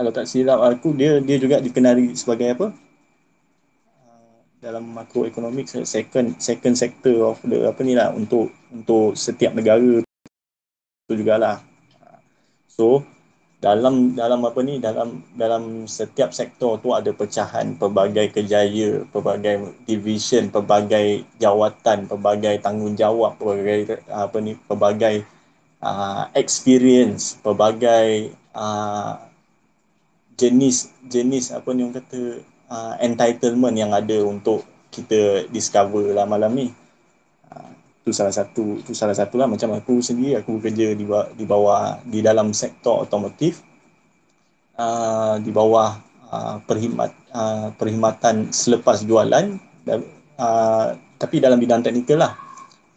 kalau tak silap aku dia dia juga dikenali sebagai apa dalam makroekonomik second second sector of the apa ni lah untuk untuk setiap negara tu jugalah so dalam dalam apa ni dalam dalam setiap sektor tu ada pecahan pelbagai kejaya pelbagai division pelbagai jawatan pelbagai tanggungjawab pelbagai apa ni pelbagai uh, experience pelbagai uh, jenis-jenis apa ni orang kata uh, entitlement yang ada untuk kita discover lah malam ni. Uh, tu salah satu tu salah satulah macam aku sendiri aku bekerja di bawah di, bawah, di dalam sektor otomotif uh, di bawah uh, perkhidmat uh, perkhidmatan selepas jualan uh, tapi dalam bidang teknikal lah.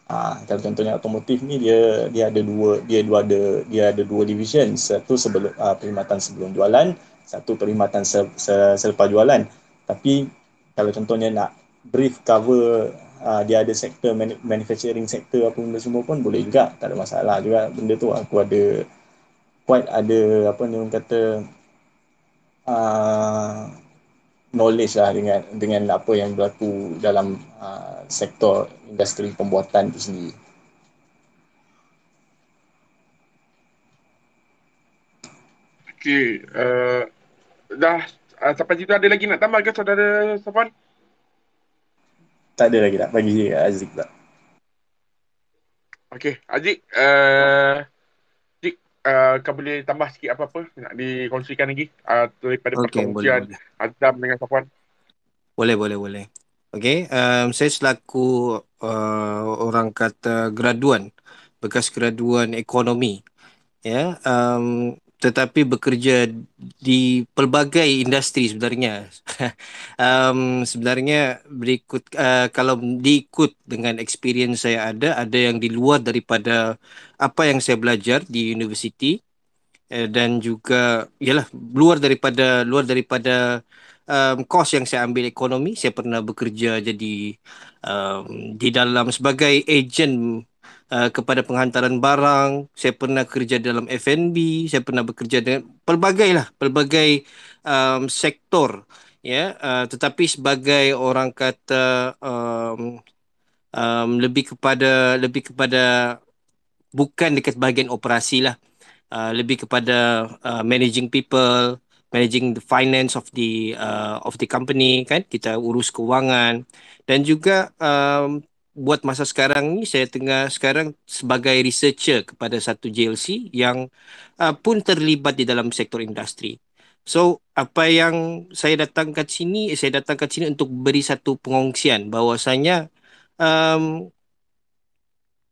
Uh, kalau contohnya otomotif ni dia dia ada dua dia dua ada dia ada dua division satu sebelum uh, perkhidmatan sebelum jualan satu perkhidmatan selepas jualan. Tapi kalau contohnya nak brief cover uh, dia ada sektor manufacturing sektor apa benda semua pun boleh juga tak ada masalah juga benda tu aku ada quite ada apa ni orang kata uh, knowledge lah dengan dengan apa yang berlaku dalam uh, sektor industri pembuatan tu sendiri. Okay, uh, dah uh, sampai situ ada lagi nak tambah ke saudara Safwan? Tak ada lagi nak bagi Aziz tak. Okey, Aziz uh, Aziz, uh, kau boleh tambah sikit apa-apa nak dikongsikan lagi uh, daripada okay, perkongsian Azam dengan Safwan. Boleh, boleh, boleh. Okey, um, saya selaku uh, orang kata graduan bekas graduan ekonomi ya yeah, um, tetapi bekerja di pelbagai industri sebenarnya. um, sebenarnya berikut uh, kalau diikut dengan experience saya ada ada yang di luar daripada apa yang saya belajar di universiti uh, dan juga ialah luar daripada luar daripada um, kos yang saya ambil ekonomi saya pernah bekerja jadi um, di dalam sebagai agent Uh, kepada penghantaran barang, saya pernah kerja dalam F&B, saya pernah bekerja dengan pelbagai lah, pelbagai um, sektor ya, yeah, uh, tetapi sebagai orang kata um, um, lebih kepada lebih kepada bukan dekat bahagian operasi lah, uh, lebih kepada uh, managing people, managing the finance of the uh, of the company kan kita urus kewangan dan juga um, buat masa sekarang ni saya tengah sekarang sebagai researcher kepada satu JLC yang uh, pun terlibat di dalam sektor industri. So apa yang saya datang kat sini eh, saya datang kat sini untuk beri satu pengongsian bahwasanya um,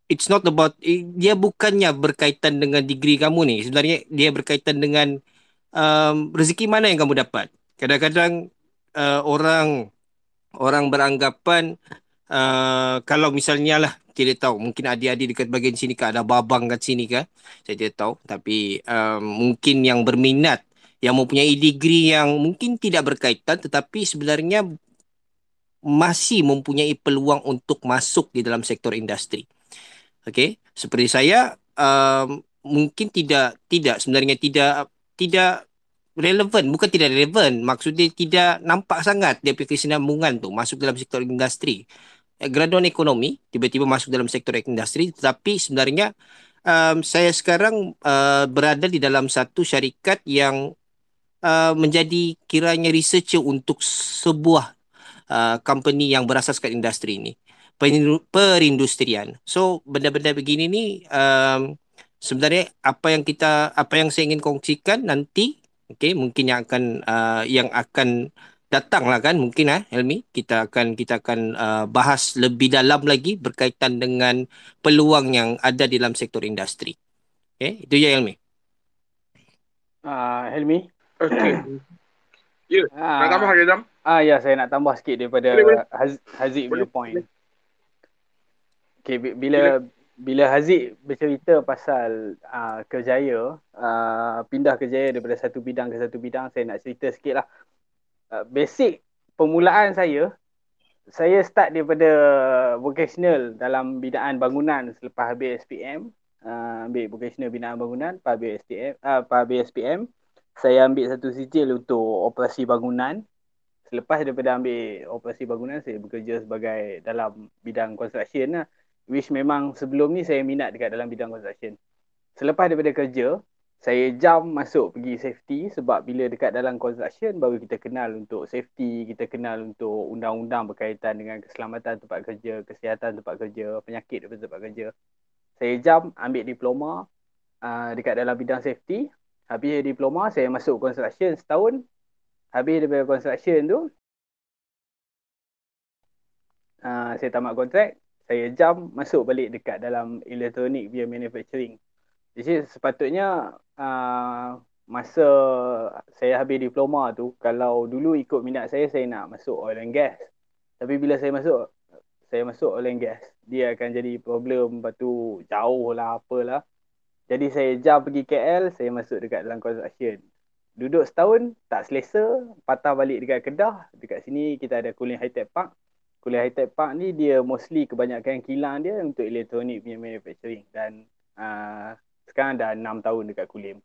it's not about eh, dia bukannya berkaitan dengan degree kamu ni sebenarnya dia berkaitan dengan um, rezeki mana yang kamu dapat. Kadang-kadang uh, orang orang beranggapan uh, kalau misalnya lah tidak tahu mungkin adik-adik dekat bagian sini ke ada babang kat sini ke saya tidak tahu tapi um, mungkin yang berminat yang mempunyai degree yang mungkin tidak berkaitan tetapi sebenarnya masih mempunyai peluang untuk masuk di dalam sektor industri. Okey, seperti saya um, mungkin tidak tidak sebenarnya tidak tidak relevan bukan tidak relevan maksudnya tidak nampak sangat dia fikir sinambungan tu masuk dalam sektor industri Eh, graduan ekonomi tiba-tiba masuk dalam sektor industri tetapi sebenarnya um, saya sekarang uh, berada di dalam satu syarikat yang uh, menjadi kiranya researcher untuk sebuah uh, company yang berasaskan industri ini perindustrian. So benda-benda begini ni um, sebenarnya apa yang kita apa yang saya ingin kongsikan nanti okey mungkin yang akan uh, yang akan datanglah kan mungkin eh Helmi kita akan kita akan uh, bahas lebih dalam lagi berkaitan dengan peluang yang ada di dalam sektor industri. Okey, itu ya Helmi. Ah uh, Helmi. okay, Yeah. Uh, nak ah. tambah Hazam? Ah ya saya nak tambah sikit daripada Haziq punya point. Okey bila, bila bila Haziq bercerita pasal uh, kerjaya uh, pindah kerjaya daripada satu bidang ke satu bidang saya nak cerita sikitlah. lah Uh, basic permulaan saya saya start daripada vocational dalam bidaan bangunan selepas habis SPM uh, ambil vocational bidaan bangunan lepas habis, STM, uh, lepas habis SPM saya ambil satu sijil untuk operasi bangunan selepas daripada ambil operasi bangunan saya bekerja sebagai dalam bidang construction lah which memang sebelum ni saya minat dekat dalam bidang construction selepas daripada kerja saya jam masuk pergi safety sebab bila dekat dalam construction baru kita kenal untuk safety, kita kenal untuk undang-undang berkaitan dengan keselamatan tempat kerja, kesihatan tempat kerja, penyakit daripada tempat kerja. Saya jam ambil diploma uh, dekat dalam bidang safety. Habis diploma, saya masuk construction setahun. Habis daripada construction tu, uh, saya tamat kontrak. Saya jam masuk balik dekat dalam elektronik via manufacturing. Jadi sepatutnya uh, masa saya habis diploma tu kalau dulu ikut minat saya saya nak masuk oil and gas. Tapi bila saya masuk saya masuk oil and gas dia akan jadi problem lepas tu jauh lah apalah. Jadi saya jump pergi KL saya masuk dekat dalam construction. Duduk setahun tak selesa patah balik dekat Kedah. Dekat sini kita ada high tech Park. high tech Park ni dia mostly kebanyakan kilang dia untuk elektronik punya manufacturing dan uh, sekarang dah 6 tahun dekat Kulim.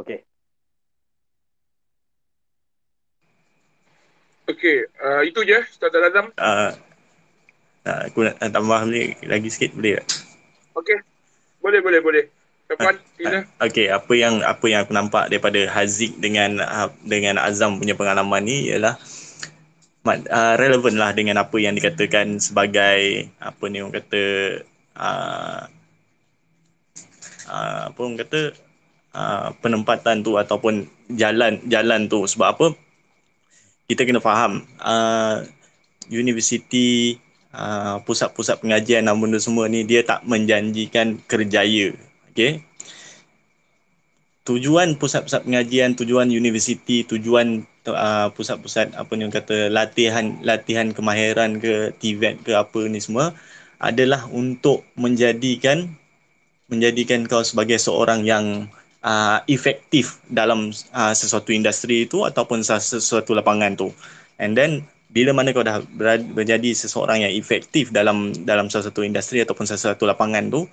Okay. Okay, uh, itu je Ustaz Azam. Uh, nah, uh, aku nak, nak tambah ni lagi sikit boleh tak? Okay, boleh boleh boleh. Kapan, uh, ah, ah, okay, apa yang apa yang aku nampak daripada Haziq dengan ah, dengan Azam punya pengalaman ni ialah uh, relevan lah dengan apa yang dikatakan sebagai apa ni orang kata Ah, apa orang kata uh, penempatan tu ataupun jalan jalan tu sebab apa kita kena faham uh, universiti pusat-pusat pengajian dan benda semua ni dia tak menjanjikan kerjaya okey tujuan pusat-pusat pengajian tujuan universiti tujuan uh, pusat-pusat apa ni kata latihan latihan kemahiran ke TVET ke apa ni semua adalah untuk menjadikan menjadikan kau sebagai seorang yang uh, efektif dalam uh, sesuatu industri itu ataupun sesuatu lapangan tu. And then bila mana kau dah menjadi seseorang yang efektif dalam dalam sesuatu industri ataupun sesuatu lapangan tu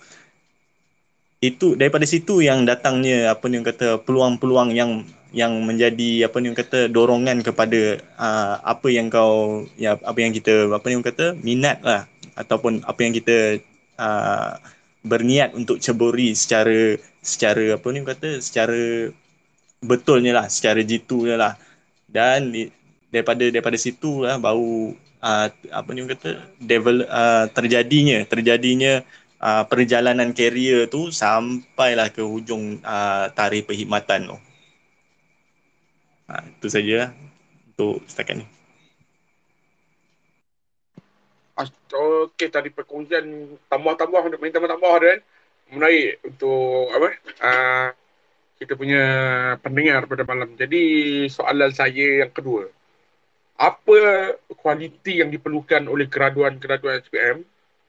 itu daripada situ yang datangnya apa yang kata peluang-peluang yang yang menjadi apa yang kata dorongan kepada uh, apa yang kau ya apa yang kita apa yang kata minat lah ataupun apa yang kita uh, berniat untuk ceburi secara secara apa ni kata secara betulnya lah secara jitu jitunya lah dan daripada daripada situ lah baru uh, ah, apa ni kata develop, uh, ah, terjadinya terjadinya uh, perjalanan karier tu sampailah ke hujung uh, tarikh perkhidmatan tu. Uh, itu saja untuk setakat ni. Oh, Okey tadi perkongsian tambah-tambah ada main tambah-tambah ada kan. Menarik untuk apa? Uh, kita punya pendengar pada malam. Jadi soalan saya yang kedua. Apa kualiti yang diperlukan oleh keraduan-keraduan SPM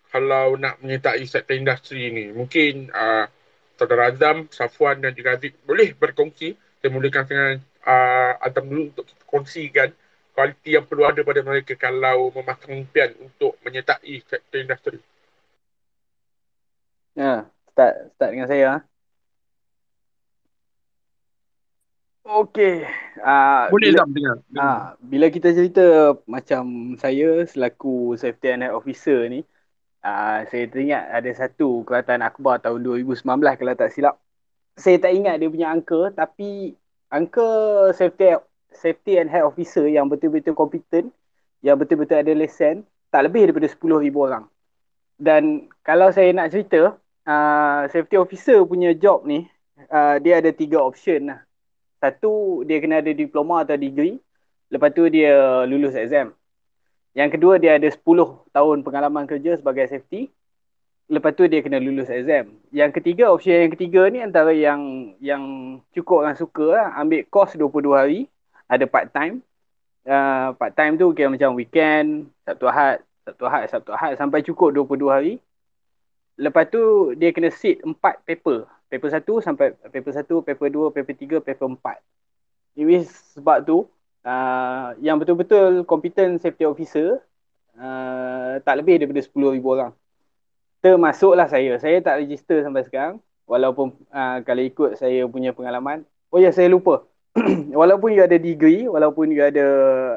kalau nak menyertai sektor industri ini? Mungkin uh, Saudara Azam, Safuan dan juga Aziz boleh berkongsi. Saya mulakan dengan uh, Azam dulu untuk kita kongsikan kualiti yang perlu ada pada mereka kalau memasang impian untuk menyertai sektor industri. Ya, start start dengan saya. Ah. Okey. uh, boleh lah, dengar. Uh, bila kita cerita macam saya selaku safety and health officer ni, uh, saya teringat ada satu kelantan akhbar tahun 2019 kalau tak silap. Saya tak ingat dia punya angka tapi angka safety safety and health officer yang betul-betul kompeten yang betul-betul ada lesen tak lebih daripada 10,000 orang dan kalau saya nak cerita uh, safety officer punya job ni uh, dia ada tiga option lah satu dia kena ada diploma atau degree lepas tu dia lulus exam yang kedua dia ada 10 tahun pengalaman kerja sebagai safety lepas tu dia kena lulus exam yang ketiga option yang ketiga ni antara yang yang cukup orang suka lah ambil course 22 hari ada part time. Uh, part time tu kira macam weekend, Sabtu Ahad, Sabtu Ahad, Sabtu Ahad sampai cukup 22 hari. Lepas tu dia kena sit empat paper. Paper satu sampai paper satu, paper dua, paper tiga, paper empat. Ini sebab tu uh, yang betul-betul competent safety officer uh, tak lebih daripada 10,000 orang. Termasuklah saya. Saya tak register sampai sekarang. Walaupun uh, kalau ikut saya punya pengalaman. Oh ya, saya lupa. walaupun you ada degree, walaupun you ada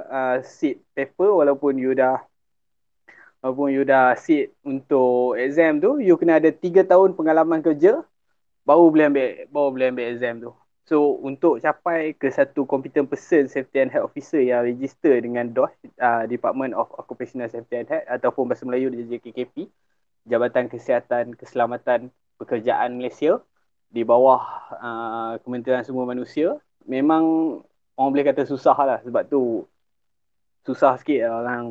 uh, seat paper, walaupun you dah walaupun you dah seat untuk exam tu, you kena ada 3 tahun pengalaman kerja baru boleh ambil baru boleh ambil exam tu. So untuk capai ke satu competent person safety and health officer yang register dengan DOS, uh, Department of Occupational Safety and Health ataupun bahasa Melayu dia JKKP Jabatan Kesihatan Keselamatan Pekerjaan Malaysia di bawah uh, Kementerian Semua Manusia memang orang boleh kata susah lah sebab tu susah sikit lah orang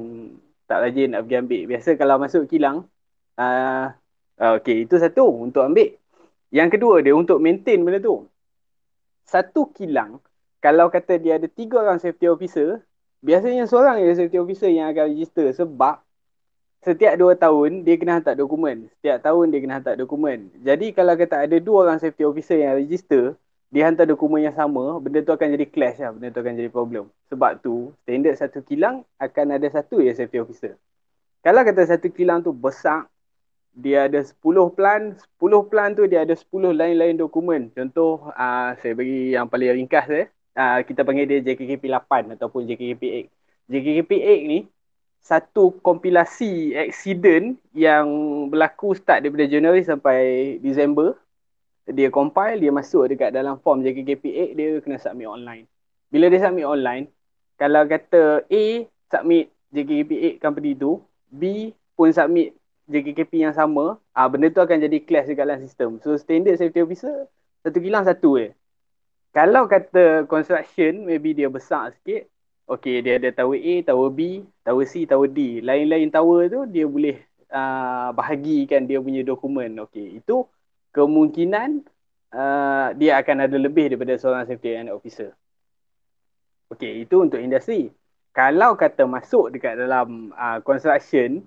tak rajin nak pergi ambil. Biasa kalau masuk kilang, uh, ah, uh, ah, okay itu satu untuk ambil. Yang kedua dia untuk maintain benda tu. Satu kilang, kalau kata dia ada tiga orang safety officer, biasanya seorang je safety officer yang akan register sebab setiap dua tahun dia kena hantar dokumen. Setiap tahun dia kena hantar dokumen. Jadi kalau kata ada dua orang safety officer yang register, dia hantar dokumen yang sama, benda tu akan jadi clash lah, benda tu akan jadi problem. Sebab tu, standard satu kilang akan ada satu safety officer. Kalau kata satu kilang tu besar, dia ada 10 plan, 10 plan tu dia ada 10 lain-lain dokumen. Contoh, uh, saya bagi yang paling ringkas eh. Uh, kita panggil dia JKKP8 ataupun JKKP8. JKKP8 ni, satu kompilasi accident yang berlaku start daripada Januari sampai Disember dia compile, dia masuk dekat dalam form JKKP8, dia kena submit online. Bila dia submit online, kalau kata A submit JKKP8 company tu, B pun submit JKKP yang sama, ah benda tu akan jadi clash dekat dalam sistem. So standard safety officer, satu kilang satu je. Eh. Kalau kata construction, maybe dia besar sikit, okay dia ada tower A, tower B, tower C, tower D. Lain-lain tower tu dia boleh uh, bahagikan dia punya dokumen. Okay, itu kemungkinan uh, dia akan ada lebih daripada seorang safety and officer. Okey, itu untuk industri. Kalau kata masuk dekat dalam uh, construction,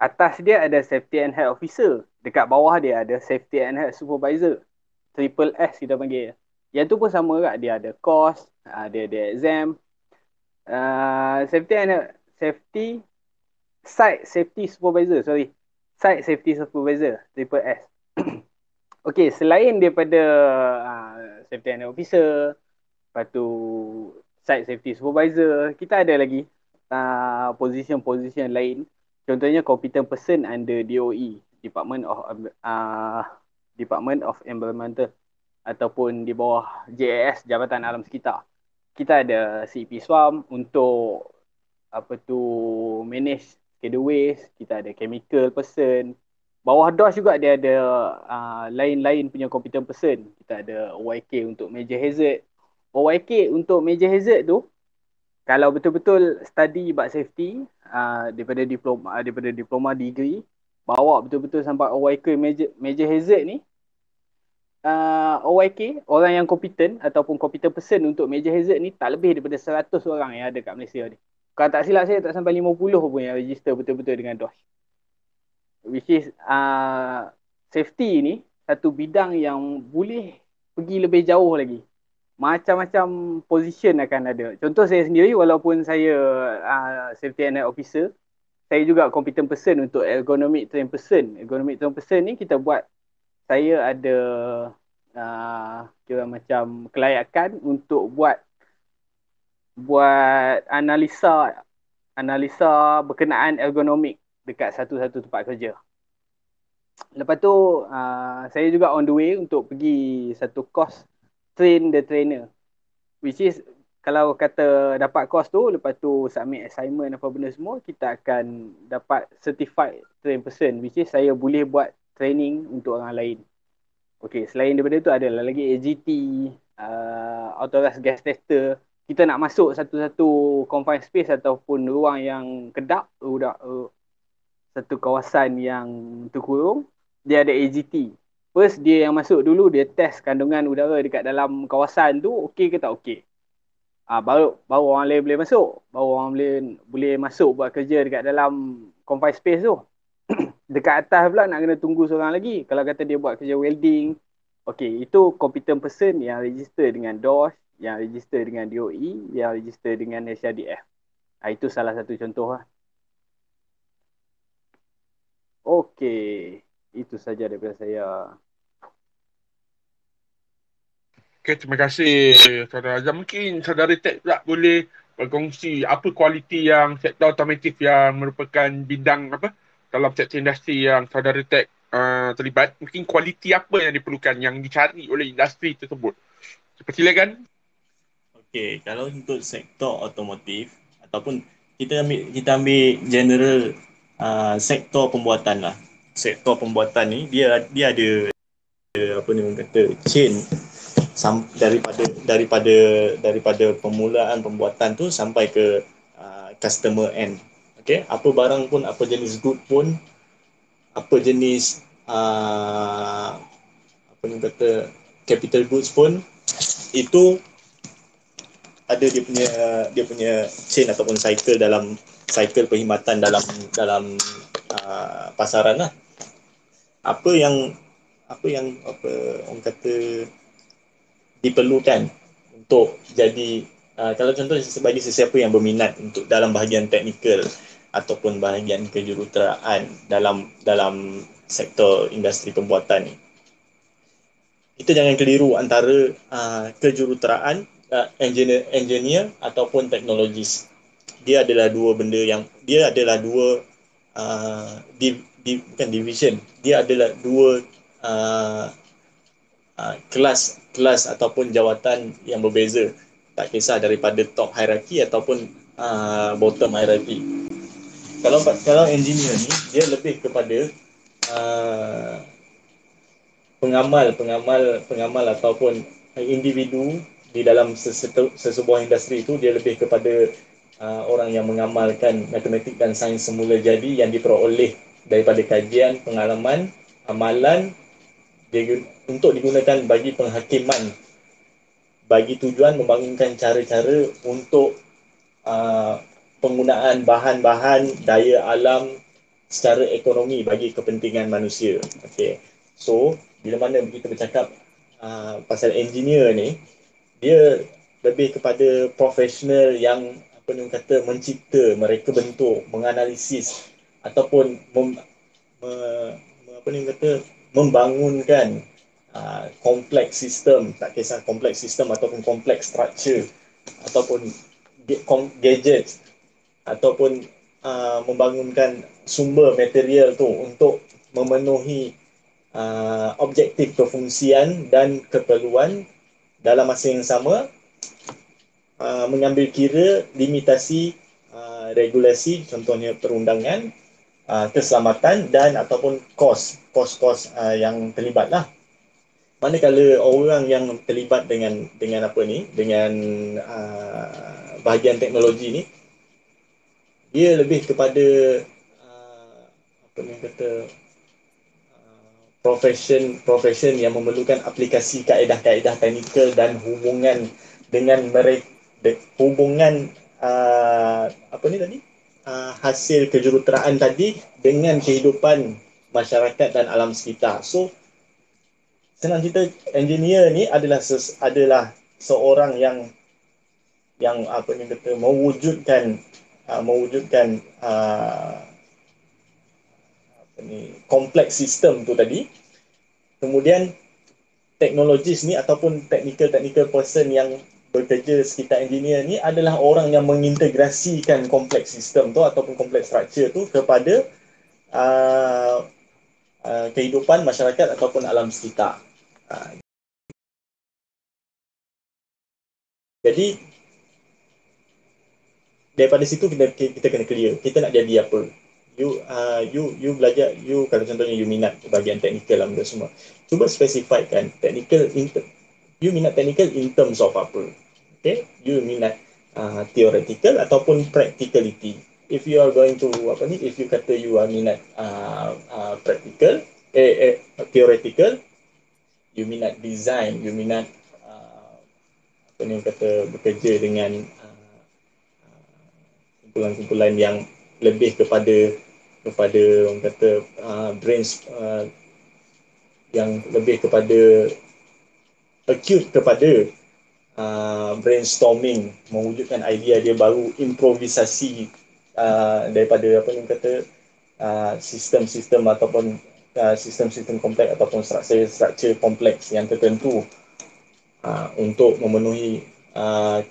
atas dia ada safety and health officer, dekat bawah dia ada safety and health supervisor. Triple S kita panggil. Yang tu pun sama juga dia ada course, uh, dia ada exam. Uh, safety and health, safety site safety supervisor, sorry. Site safety supervisor, triple S. Okay, selain daripada uh, safety and officer, lepas tu site safety supervisor, kita ada lagi uh, position-position lain. Contohnya competent person under DOE, Department of uh, Department of Environmental ataupun di bawah JAS, Jabatan Alam Sekitar. Kita ada CP SWAM untuk apa tu manage schedule waste, kita ada chemical person, Bawah DOS juga dia ada uh, lain-lain punya competent person. Kita ada OYK untuk major hazard. OYK untuk major hazard tu kalau betul-betul study about safety uh, daripada diploma uh, daripada diploma degree bawa betul-betul sampai OYK major, major hazard ni uh, OYK orang yang competent ataupun competent person untuk major hazard ni tak lebih daripada 100 orang yang ada kat Malaysia ni. Kalau tak silap saya tak sampai 50 pun yang register betul-betul dengan DOS which is uh, safety ni satu bidang yang boleh pergi lebih jauh lagi macam-macam position akan ada contoh saya sendiri walaupun saya uh, safety and health officer saya juga competent person untuk ergonomic train person ergonomic train person ni kita buat saya ada uh, kira macam kelayakan untuk buat buat analisa analisa berkenaan ergonomik dekat satu-satu tempat saja. Lepas tu uh, saya juga on the way untuk pergi satu course train the trainer. Which is kalau kata dapat course tu lepas tu submit assignment apa benda semua kita akan dapat certified train person which is saya boleh buat training untuk orang lain. Okay selain daripada tu adalah lagi AGT, uh, ah, authorized gas tester. Kita nak masuk satu-satu confined space ataupun ruang yang kedap, udah, satu kawasan yang terkurung dia ada AGT first dia yang masuk dulu dia test kandungan udara dekat dalam kawasan tu okey ke tak okey ah baru baru orang lain boleh masuk baru orang boleh boleh masuk buat kerja dekat dalam confined space tu dekat atas pula nak kena tunggu seorang lagi kalau kata dia buat kerja welding okey itu competent person yang register dengan DOS yang register dengan DOE yang register dengan SRDF ha, ah, itu salah satu contoh Okey, itu saja daripada saya. Okey, terima kasih saudara Azam. Mungkin saudari Tech tak boleh berkongsi apa kualiti yang sektor otomotif yang merupakan bidang apa dalam sektor industri yang saudari Tech uh, terlibat. Mungkin kualiti apa yang diperlukan yang dicari oleh industri tersebut. Cepat Persilakan. Okey, kalau untuk sektor otomotif ataupun kita ambil kita ambil general Ah, sektor pembuatan lah sektor pembuatan ni dia dia ada, ada apa ni orang kata chain sam, daripada daripada daripada permulaan pembuatan tu sampai ke uh, customer end okey apa barang pun apa jenis good pun apa jenis uh, apa ni orang kata capital goods pun itu ada dia punya dia punya chain ataupun cycle dalam cycle perkhidmatan dalam dalam uh, pasaran lah. Apa yang apa yang apa orang kata diperlukan untuk jadi uh, kalau contoh sebagai sesiapa yang berminat untuk dalam bahagian teknikal ataupun bahagian kejuruteraan dalam dalam sektor industri pembuatan ni kita jangan keliru antara uh, kejuruteraan uh, engineer engineer ataupun teknologis dia adalah dua benda yang dia adalah dua uh, di, di, bukan division dia adalah dua uh, uh, kelas kelas ataupun jawatan yang berbeza tak kisah daripada top hierarki ataupun uh, bottom hierarki. kalau kalau engineer ni dia lebih kepada uh, pengamal pengamal pengamal ataupun individu di dalam sesebuah industri itu dia lebih kepada uh, orang yang mengamalkan matematik dan sains semula jadi yang diperoleh daripada kajian, pengalaman, amalan dia, untuk digunakan bagi penghakiman bagi tujuan membangunkan cara-cara untuk uh, penggunaan bahan-bahan daya alam secara ekonomi bagi kepentingan manusia. Okay. So, bila mana kita bercakap uh, pasal engineer ni, dia lebih kepada profesional yang apa ni kata mencipta mereka bentuk menganalisis ataupun mem, me, me, apa ni kata membangunkan ah, kompleks sistem tak kisah kompleks sistem ataupun kompleks structure ataupun gadget ataupun uh, membangunkan sumber material tu untuk memenuhi uh, objektif kefungsian dan keperluan dalam masa yang sama Ah, mengambil kira limitasi uh, regulasi contohnya perundangan, uh, keselamatan dan ataupun kos, kos-kos uh, yang terlibatlah. Manakala orang yang terlibat dengan dengan apa ni, dengan uh, bahagian teknologi ni dia lebih kepada uh, apa yang kata profession profession yang memerlukan aplikasi kaedah-kaedah teknikal dan hubungan dengan mereka Eh, hubungan uh, apa ni tadi uh, hasil kejuruteraan tadi dengan kehidupan masyarakat dan alam sekitar. So senang cerita engineer ni adalah ses, adalah seorang yang yang apa ni kata mewujudkan uh, mewujudkan uh, apa ni kompleks sistem tu tadi. Kemudian teknologis ni ataupun technical technical person yang bekerja sekitar engineer ni adalah orang yang mengintegrasikan kompleks sistem tu ataupun kompleks struktur tu kepada uh, uh, kehidupan masyarakat ataupun alam sekitar. Uh, jadi daripada situ kita kita kena clear kita nak jadi apa you uh, you you belajar you kalau contohnya you minat bahagian teknikal lah semua cuba specify kan, teknikal in you minat teknikal in terms of apa okay, you minat uh, theoretical ataupun practicality. If you are going to apa ni, if you kata you are minat uh, uh, practical, eh, eh, theoretical, you minat design, you minat uh, apa ni yang kata bekerja dengan uh, uh, kumpulan-kumpulan yang lebih kepada kepada orang kata uh, brains uh, yang lebih kepada acute kepada uh, brainstorming mewujudkan idea dia baru improvisasi uh, daripada apa yang kata uh, sistem-sistem ataupun uh, sistem-sistem kompleks ataupun struktur-struktur kompleks yang tertentu uh, untuk memenuhi uh,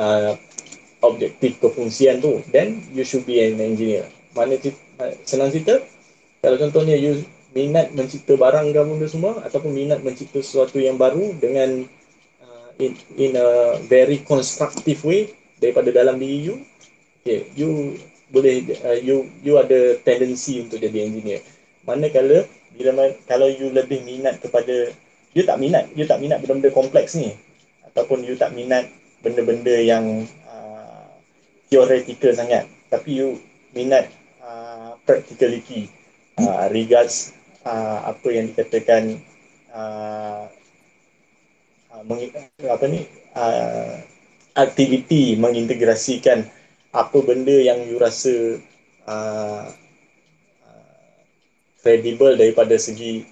uh, objektif kefungsian tu then you should be an engineer mana uh, senang cerita kalau contohnya you minat mencipta barang ke benda semua ataupun minat mencipta sesuatu yang baru dengan in, in a very constructive way daripada dalam diri you okay you boleh uh, you you ada tendency untuk jadi engineer manakala bila kalau you lebih minat kepada you tak minat you tak minat benda-benda kompleks ni ataupun you tak minat benda-benda yang uh, theoretical sangat tapi you minat uh, practicality uh, regards uh, apa yang dikatakan uh, uh, apa ni uh, aktiviti mengintegrasikan apa benda yang you rasa kredibel ah, uh, uh, daripada segi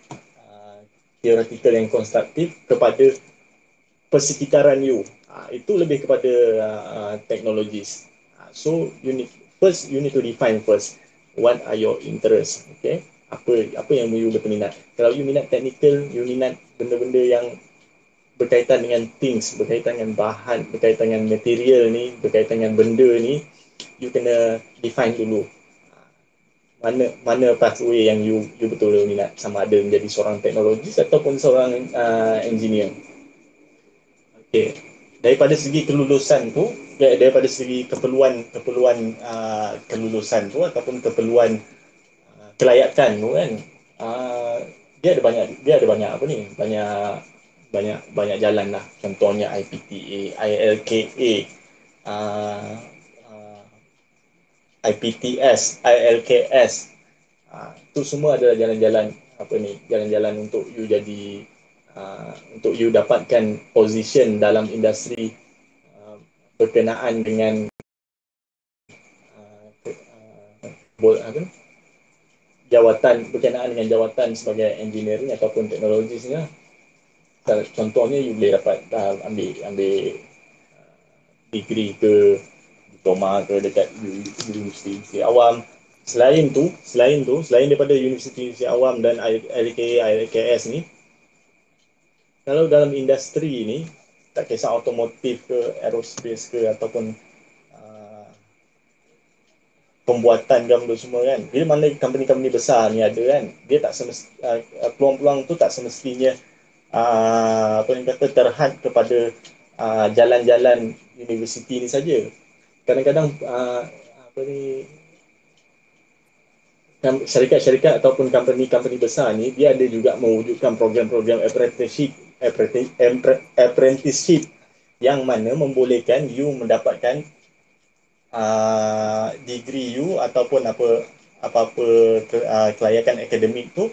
uh, teoretikal yang konstruktif kepada persekitaran you uh, itu lebih kepada uh, teknologis uh, so you need first you need to define first what are your interest okay apa apa yang you berminat kalau you minat technical you minat benda-benda yang berkaitan dengan things, berkaitan dengan bahan, berkaitan dengan material ni, berkaitan dengan benda ni, you kena define dulu mana mana pathway yang you you betul betul minat sama ada menjadi seorang teknologis ataupun seorang uh, engineer. Okay. Daripada segi kelulusan tu, eh, daripada segi keperluan keperluan uh, kelulusan tu ataupun keperluan uh, kelayakan tu kan, uh, dia ada banyak dia ada banyak apa ni banyak banyak banyak jalan lah contohnya IPTA, ILKA, uh, ah, uh, ah, IPTS, ILKS uh, ah, tu semua adalah jalan-jalan apa ni jalan-jalan untuk you jadi uh, untuk you dapatkan position dalam industri uh, berkenaan dengan uh, apa jawatan berkenaan dengan jawatan sebagai engineering ataupun teknologisnya contohnya you boleh dapat dah ambil ambil uh, degree ke diploma ke dekat universiti universiti awam selain tu selain tu selain daripada universiti universiti awam dan IRK IRKS ni kalau dalam industri ni tak kisah automotif ke aerospace ke ataupun uh, pembuatan ke benda semua kan bila mana company-company besar ni ada kan dia tak semest, uh, uh peluang-peluang tu tak semestinya Ah, apa yang kata terhad kepada uh, jalan-jalan universiti ni saja. Kadang-kadang uh, apa ni syarikat-syarikat ataupun company-company besar ni dia ada juga mewujudkan program-program apprenticeship apprenticeship yang mana membolehkan you mendapatkan uh, degree you ataupun apa apa-apa ke, uh, kelayakan akademik tu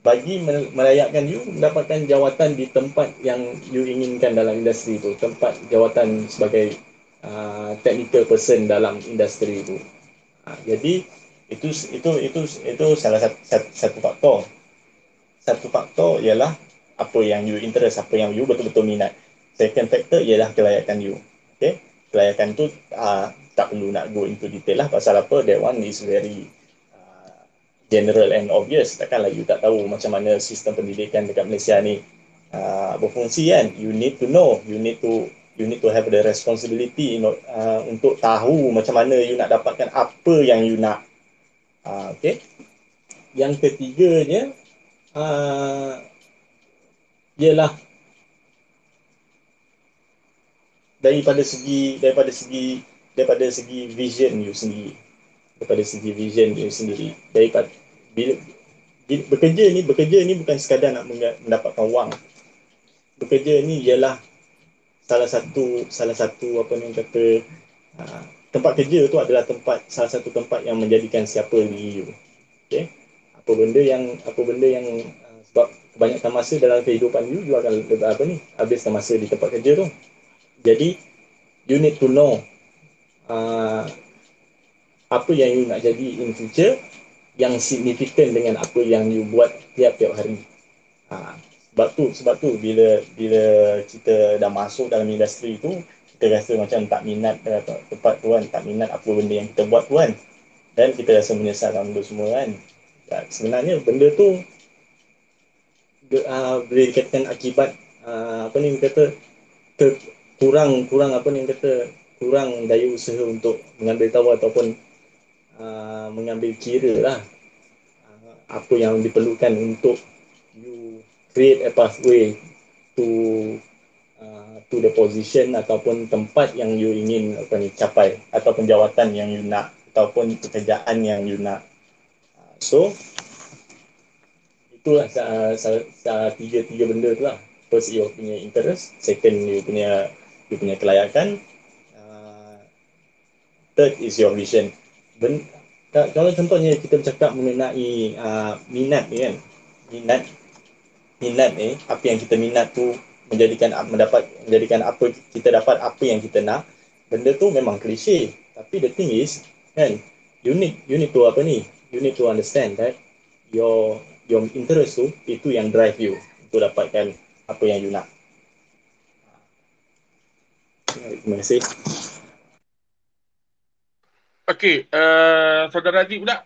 bagi merayakan you mendapatkan jawatan di tempat yang you inginkan dalam industri tu tempat jawatan sebagai uh, technical person dalam industri tu uh, jadi itu itu itu itu salah satu, satu satu faktor satu faktor ialah apa yang you interest apa yang you betul-betul minat second factor ialah kelayakan you okey kelayakan tu uh, tak perlu nak go into detail lah pasal apa that one is very general and obvious takkanlah you tak tahu macam mana sistem pendidikan dekat Malaysia ni uh, berfungsi kan you need to know you need to you need to have the responsibility you know, uh, ah, untuk tahu macam mana you nak dapatkan apa yang you nak uh, okay yang ketiganya uh, ialah daripada segi daripada segi daripada segi vision you sendiri daripada segi vision you sendiri daripada bila, bila bekerja ni bekerja ni bukan sekadar nak mendapatkan wang bekerja ni ialah salah satu salah satu apa ni kata ah, tempat kerja tu adalah tempat salah satu tempat yang menjadikan siapa diri you okey apa benda yang apa benda yang ah, sebab kebanyakan masa dalam kehidupan you you akan apa ni habis masa di tempat kerja tu jadi you need to know uh, apa yang you nak jadi in future yang signifikan dengan apa yang you buat tiap-tiap hari. Ha. Sebab tu, sebab tu bila bila kita dah masuk dalam industri tu, kita rasa macam tak minat eh, tempat tu kan, tak minat apa benda yang kita buat tu kan. Dan kita rasa menyesal dalam benda semua kan. Dan sebenarnya benda tu uh, ah, boleh dikatakan akibat uh, apa ni kata ter, kurang kurang apa ni kata kurang daya usaha untuk mengambil tahu ataupun Ah, mengambil kira lah uh, apa yang diperlukan untuk you create a pathway to ah, to the position ataupun tempat yang you ingin apa ni capai ataupun jawatan yang you nak ataupun pekerjaan yang you nak. So itulah tiga-tiga benda tu lah. First you punya interest, second you punya you punya kelayakan, uh, third is your vision. Ben, kalau contohnya kita bercakap mengenai uh, minat ni kan minat minat ni apa yang kita minat tu menjadikan mendapat menjadikan apa kita dapat apa yang kita nak benda tu memang klise tapi the thing is kan you need you need to apa ni you need to understand that your your interest tu itu yang drive you untuk dapatkan apa yang you nak terima kasih Okey, uh, saudara Aziz pula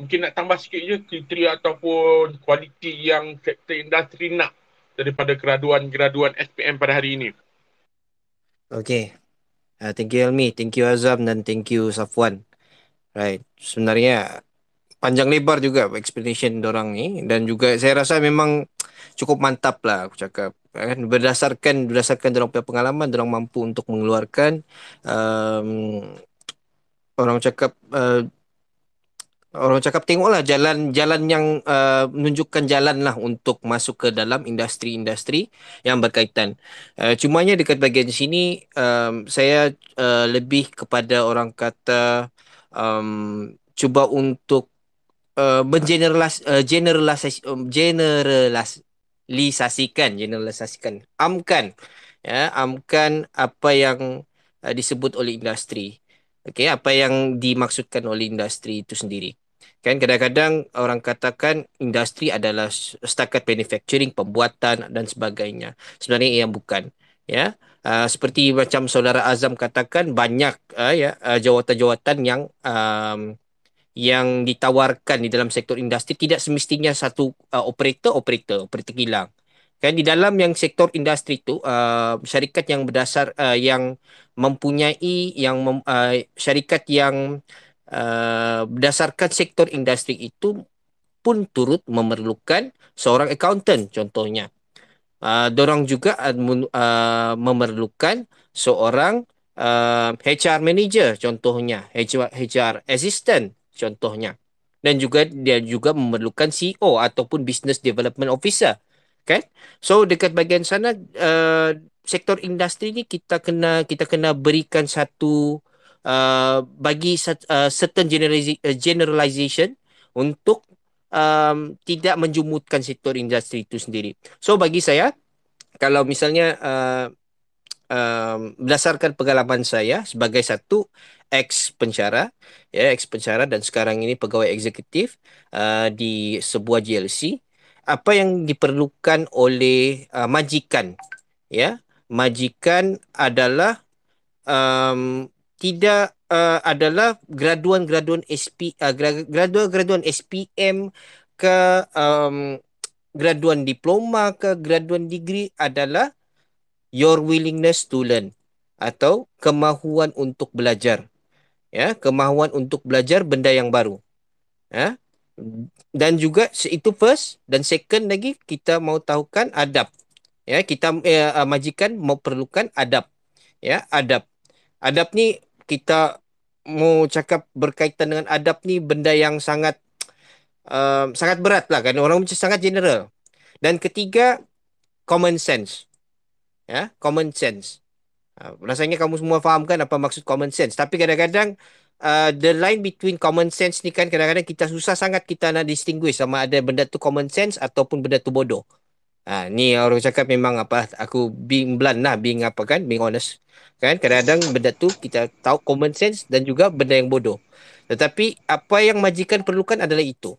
mungkin nak tambah sikit je kriteria ataupun kualiti yang sektor industri nak daripada graduan-graduan SPM pada hari ini. Okey. Uh, thank you Elmi, thank you Azam dan thank you Safwan. Right. Sebenarnya panjang lebar juga explanation orang ni dan juga saya rasa memang cukup mantap lah aku cakap kan berdasarkan berdasarkan dalam pengalaman dalam mampu untuk mengeluarkan um, orang cakap uh, orang cakap tengoklah jalan jalan yang uh, menunjukkan jalan lah untuk masuk ke dalam industri-industri yang berkaitan. Uh, cumanya dekat bagian sini um, saya uh, lebih kepada orang kata um, cuba untuk mengeneralis uh, generalis uh, generalis generalisasikan amkan ya amkan apa yang uh, disebut oleh industri okay, apa yang dimaksudkan oleh industri itu sendiri. Kan kadang-kadang orang katakan industri adalah setakat manufacturing, pembuatan dan sebagainya. Sebenarnya ia bukan. Ya, Uh, seperti macam saudara Azam katakan banyak uh, ya uh, jawatan-jawatan yang um, yang ditawarkan di dalam sektor industri tidak semestinya satu uh, operator operator operator kilang kan di dalam yang sektor industri tu uh, syarikat yang berdasar uh, yang mempunyai yang mem, uh, syarikat yang uh, berdasarkan sektor industri itu pun turut memerlukan seorang accountant contohnya uh, dorong juga uh, memerlukan seorang uh, HR manager contohnya HR assistant contohnya dan juga dia juga memerlukan CEO ataupun business development officer kan so dekat bahagian sana uh, sektor industri ni kita kena kita kena berikan satu uh, bagi uh, certain uh, generalization untuk um, tidak menjumutkan sektor industri itu sendiri so bagi saya kalau misalnya uh, uh, berdasarkan pengalaman saya sebagai satu ex pencara ya ex pencara dan sekarang ini pegawai eksekutif uh, di sebuah JLC apa yang diperlukan oleh uh, majikan ya majikan adalah um, tidak uh, adalah graduan-graduan SP uh, graduan-graduan SPM ke um, graduan diploma ke graduan degree adalah your willingness to learn atau kemahuan untuk belajar ya kemahuan untuk belajar benda yang baru ya dan juga itu first dan second lagi kita mau tahukan adab ya kita eh, ah, majikan mau perlukan adab ya adab adab ni kita mau cakap berkaitan dengan adab ni benda yang sangat uh, sangat berat lah kan orang macam sangat general dan ketiga common sense ya common sense uh, rasanya kamu semua faham kan apa maksud common sense tapi kadang-kadang Uh, the line between common sense ni kan kadang-kadang kita susah sangat kita nak distinguish sama ada benda tu common sense ataupun benda tu bodoh. Ha, ni orang cakap memang apa aku being blunt lah being apa kan being honest kan kadang-kadang benda tu kita tahu common sense dan juga benda yang bodoh tetapi apa yang majikan perlukan adalah itu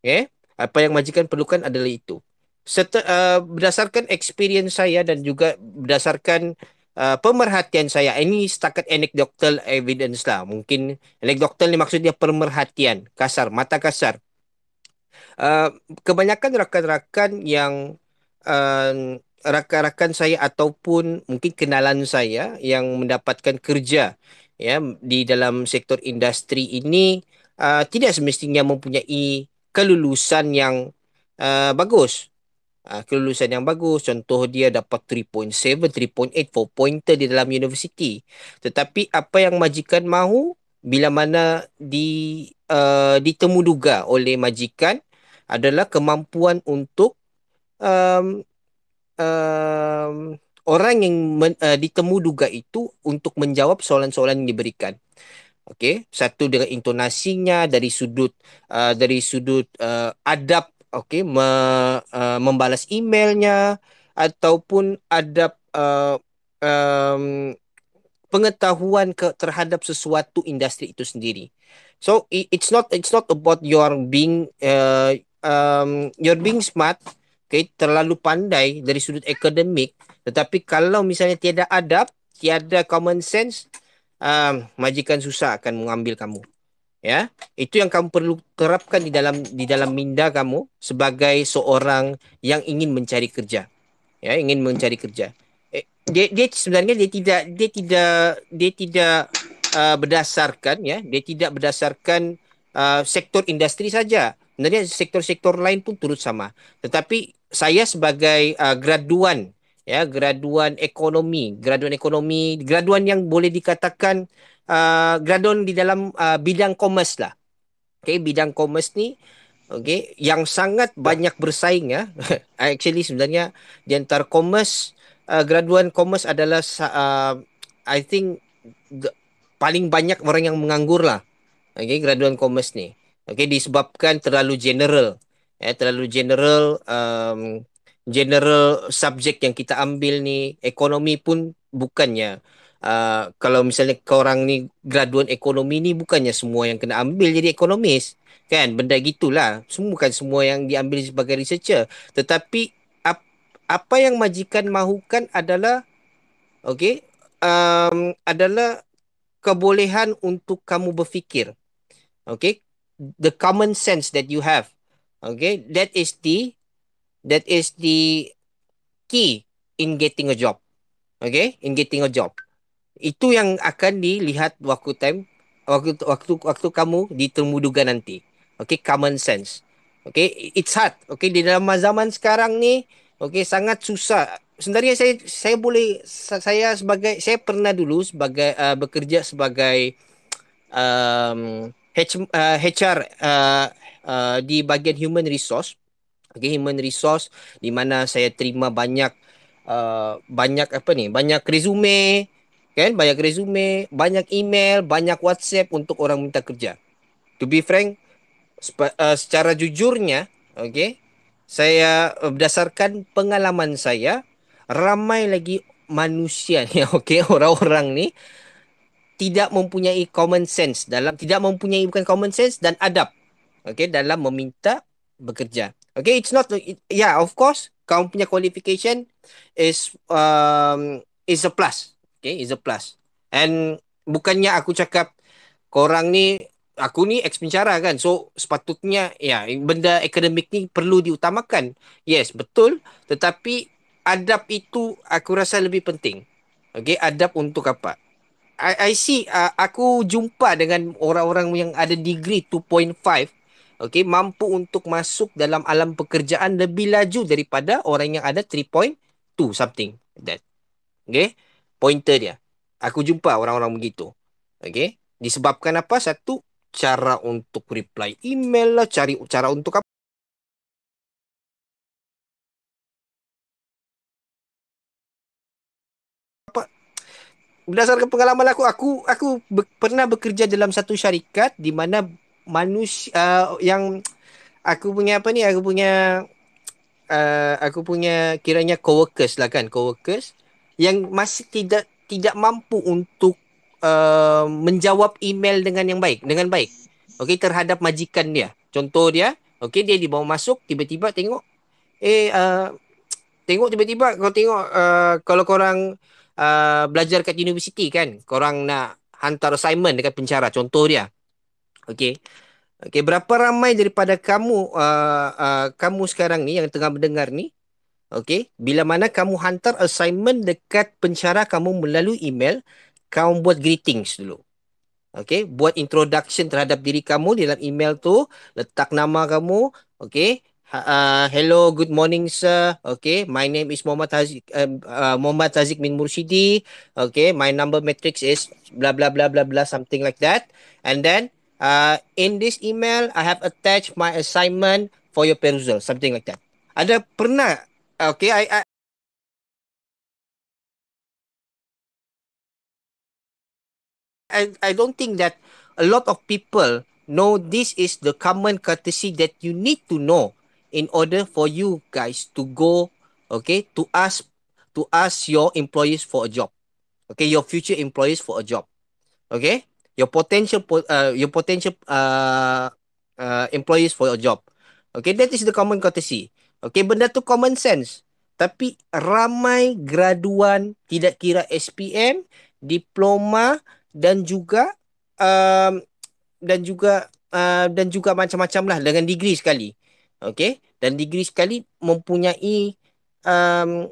okay? Ya, apa yang majikan perlukan adalah itu Serta, uh, berdasarkan experience saya dan juga berdasarkan Ah, pemerhatian saya ini setakat anecdotal evidence lah mungkin anecdotal ni maksudnya pemerhatian kasar mata kasar uh, kebanyakan rakan-rakan yang uh, rakan-rakan saya ataupun mungkin kenalan saya yang mendapatkan kerja ya di dalam sektor industri ini uh, tidak semestinya mempunyai kelulusan yang uh, bagus uh, kelulusan yang bagus. Contoh dia dapat 3.7, 3.8, 4-pointer di dalam universiti. Tetapi apa yang majikan mahu bila mana di uh, ditemuduga oleh majikan adalah kemampuan untuk um, um, orang yang men, uh, ditemuduga itu untuk menjawab soalan-soalan yang diberikan. Okey, satu dengan intonasinya dari sudut uh, dari sudut uh, adab okay, me, uh, membalas emailnya ataupun ada uh, um, pengetahuan ke, terhadap sesuatu industri itu sendiri. So it's not it's not about your being uh, um, your being smart, okay, terlalu pandai dari sudut akademik. Tetapi kalau misalnya tiada adab, tiada common sense, um, majikan susah akan mengambil kamu ya itu yang kamu perlu terapkan di dalam di dalam minda kamu sebagai seorang yang ingin mencari kerja ya ingin mencari kerja eh, dia, dia sebenarnya dia tidak dia tidak dia tidak uh, berdasarkan ya dia tidak berdasarkan uh, sektor industri saja sebenarnya sektor-sektor lain pun turut sama tetapi saya sebagai uh, graduan ya graduan ekonomi graduan ekonomi graduan yang boleh dikatakan uh, gradon di dalam uh, bidang komers lah. Okay, bidang komers ni okay, yang sangat banyak bersaing ya. Actually sebenarnya di antar komers, uh, graduan komers adalah uh, I think the, paling banyak orang yang menganggur lah. Okay, graduan komers ni. Okay, disebabkan terlalu general. Eh, terlalu general um, general subjek yang kita ambil ni ekonomi pun bukannya uh, kalau misalnya kau orang ni graduan ekonomi ni bukannya semua yang kena ambil jadi ekonomis kan benda gitulah semua bukan semua yang diambil sebagai researcher tetapi ap, apa yang majikan mahukan adalah okey um, adalah kebolehan untuk kamu berfikir okey the common sense that you have okey that is the that is the key in getting a job okey in getting a job itu yang akan dilihat waktu time waktu waktu waktu kamu ditemuduga nanti okay common sense okay it's hard okay di dalam zaman sekarang ni okay sangat susah sebenarnya saya saya boleh saya sebagai saya pernah dulu sebagai uh, bekerja sebagai um, H, uh, HR uh, uh, di bahagian human resource okay human resource di mana saya terima banyak uh, banyak apa ni banyak resume kan banyak resume banyak email banyak whatsapp untuk orang minta kerja to be frank uh, secara jujurnya okay saya uh, berdasarkan pengalaman saya ramai lagi manusia ni okay orang-orang ni tidak mempunyai common sense dalam tidak mempunyai bukan common sense dan adab okay dalam meminta bekerja okay it's not it, yeah of course kamu punya qualification is um, is a plus Okay, is a plus. And bukannya aku cakap korang ni aku ni ex pencara kan. So sepatutnya ya yeah, benda akademik ni perlu diutamakan. Yes, betul. Tetapi adab itu aku rasa lebih penting. Okay, adab untuk apa? I, I see uh, aku jumpa dengan orang-orang yang ada degree 2.5 okay, mampu untuk masuk dalam alam pekerjaan lebih laju daripada orang yang ada 3.2 something that okay pointer dia. Aku jumpa orang-orang begitu. Okay. Disebabkan apa? Satu, cara untuk reply email lah. Cari cara untuk apa? Berdasarkan pengalaman aku, aku aku be- pernah bekerja dalam satu syarikat di mana manusia uh, yang aku punya apa ni? Aku punya uh, aku punya kiranya coworkers lah kan, coworkers yang masih tidak tidak mampu untuk uh, menjawab email dengan yang baik dengan baik okey terhadap majikan dia contoh dia okey dia dibawa masuk tiba-tiba tengok eh uh, tengok tiba-tiba kau tengok uh, kalau korang uh, belajar kat universiti kan korang nak hantar assignment dekat pencara contoh dia okey okey berapa ramai daripada kamu uh, uh, kamu sekarang ni yang tengah mendengar ni Okey, bila mana kamu hantar assignment dekat pencara kamu melalui email, kamu buat greetings dulu. Okey, buat introduction terhadap diri kamu di dalam email tu, letak nama kamu, okey. Uh, hello, good morning sir. Okay, my name is Muhammad Haziq, uh, eh, uh, ah, Muhammad Haziq bin Murshidi. Okay, my number matrix is blah, blah, blah, blah, blah, something like that. And then, uh, in this email, I have attached my assignment for your perusal, something like that. Ada pernah Okay, I, I I, I don't think that a lot of people know this is the common courtesy that you need to know in order for you guys to go okay to ask to ask your employees for a job okay your future employees for a job okay your potential uh, your potential uh, uh, employees for a job okay that is the common courtesy Okey, benda tu common sense. Tapi ramai graduan tidak kira SPM, diploma dan juga um, dan juga uh, dan juga macam-macam lah dengan degree sekali. Okey, dan degree sekali mempunyai um,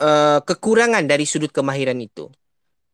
uh, kekurangan dari sudut kemahiran itu.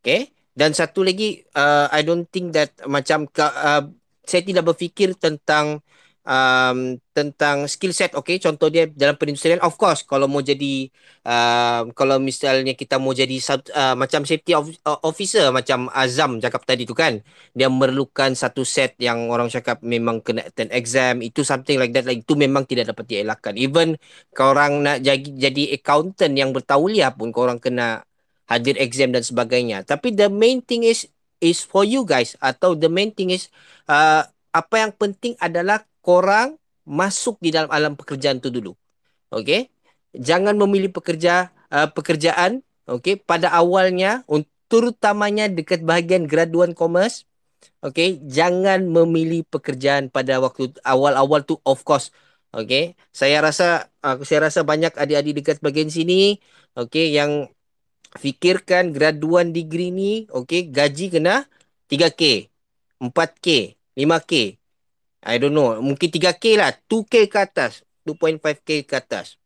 Okey, dan satu lagi, uh, I don't think that macam uh, saya tidak berfikir tentang um, tentang skill set okay contoh dia dalam perindustrian of course kalau mau jadi uh, kalau misalnya kita mau jadi uh, macam safety of, uh, officer macam Azam cakap tadi tu kan dia memerlukan satu set yang orang cakap memang kena attend exam itu something like that like itu memang tidak dapat dielakkan even kalau orang nak jadi, jadi accountant yang bertauliah pun kalau orang kena hadir exam dan sebagainya tapi the main thing is is for you guys atau the main thing is uh, apa yang penting adalah korang masuk di dalam alam pekerjaan tu dulu. Okey. Jangan memilih pekerja uh, pekerjaan, okey, pada awalnya terutamanya dekat bahagian graduan commerce. Okey, jangan memilih pekerjaan pada waktu awal-awal tu of course. Okey. Saya rasa aku uh, saya rasa banyak adik-adik dekat bahagian sini, okey, yang fikirkan graduan degree ni, okey, gaji kena 3k, 4k, 5k. I don't know. Mungkin 3K lah. 2K ke atas. 2.5K ke atas.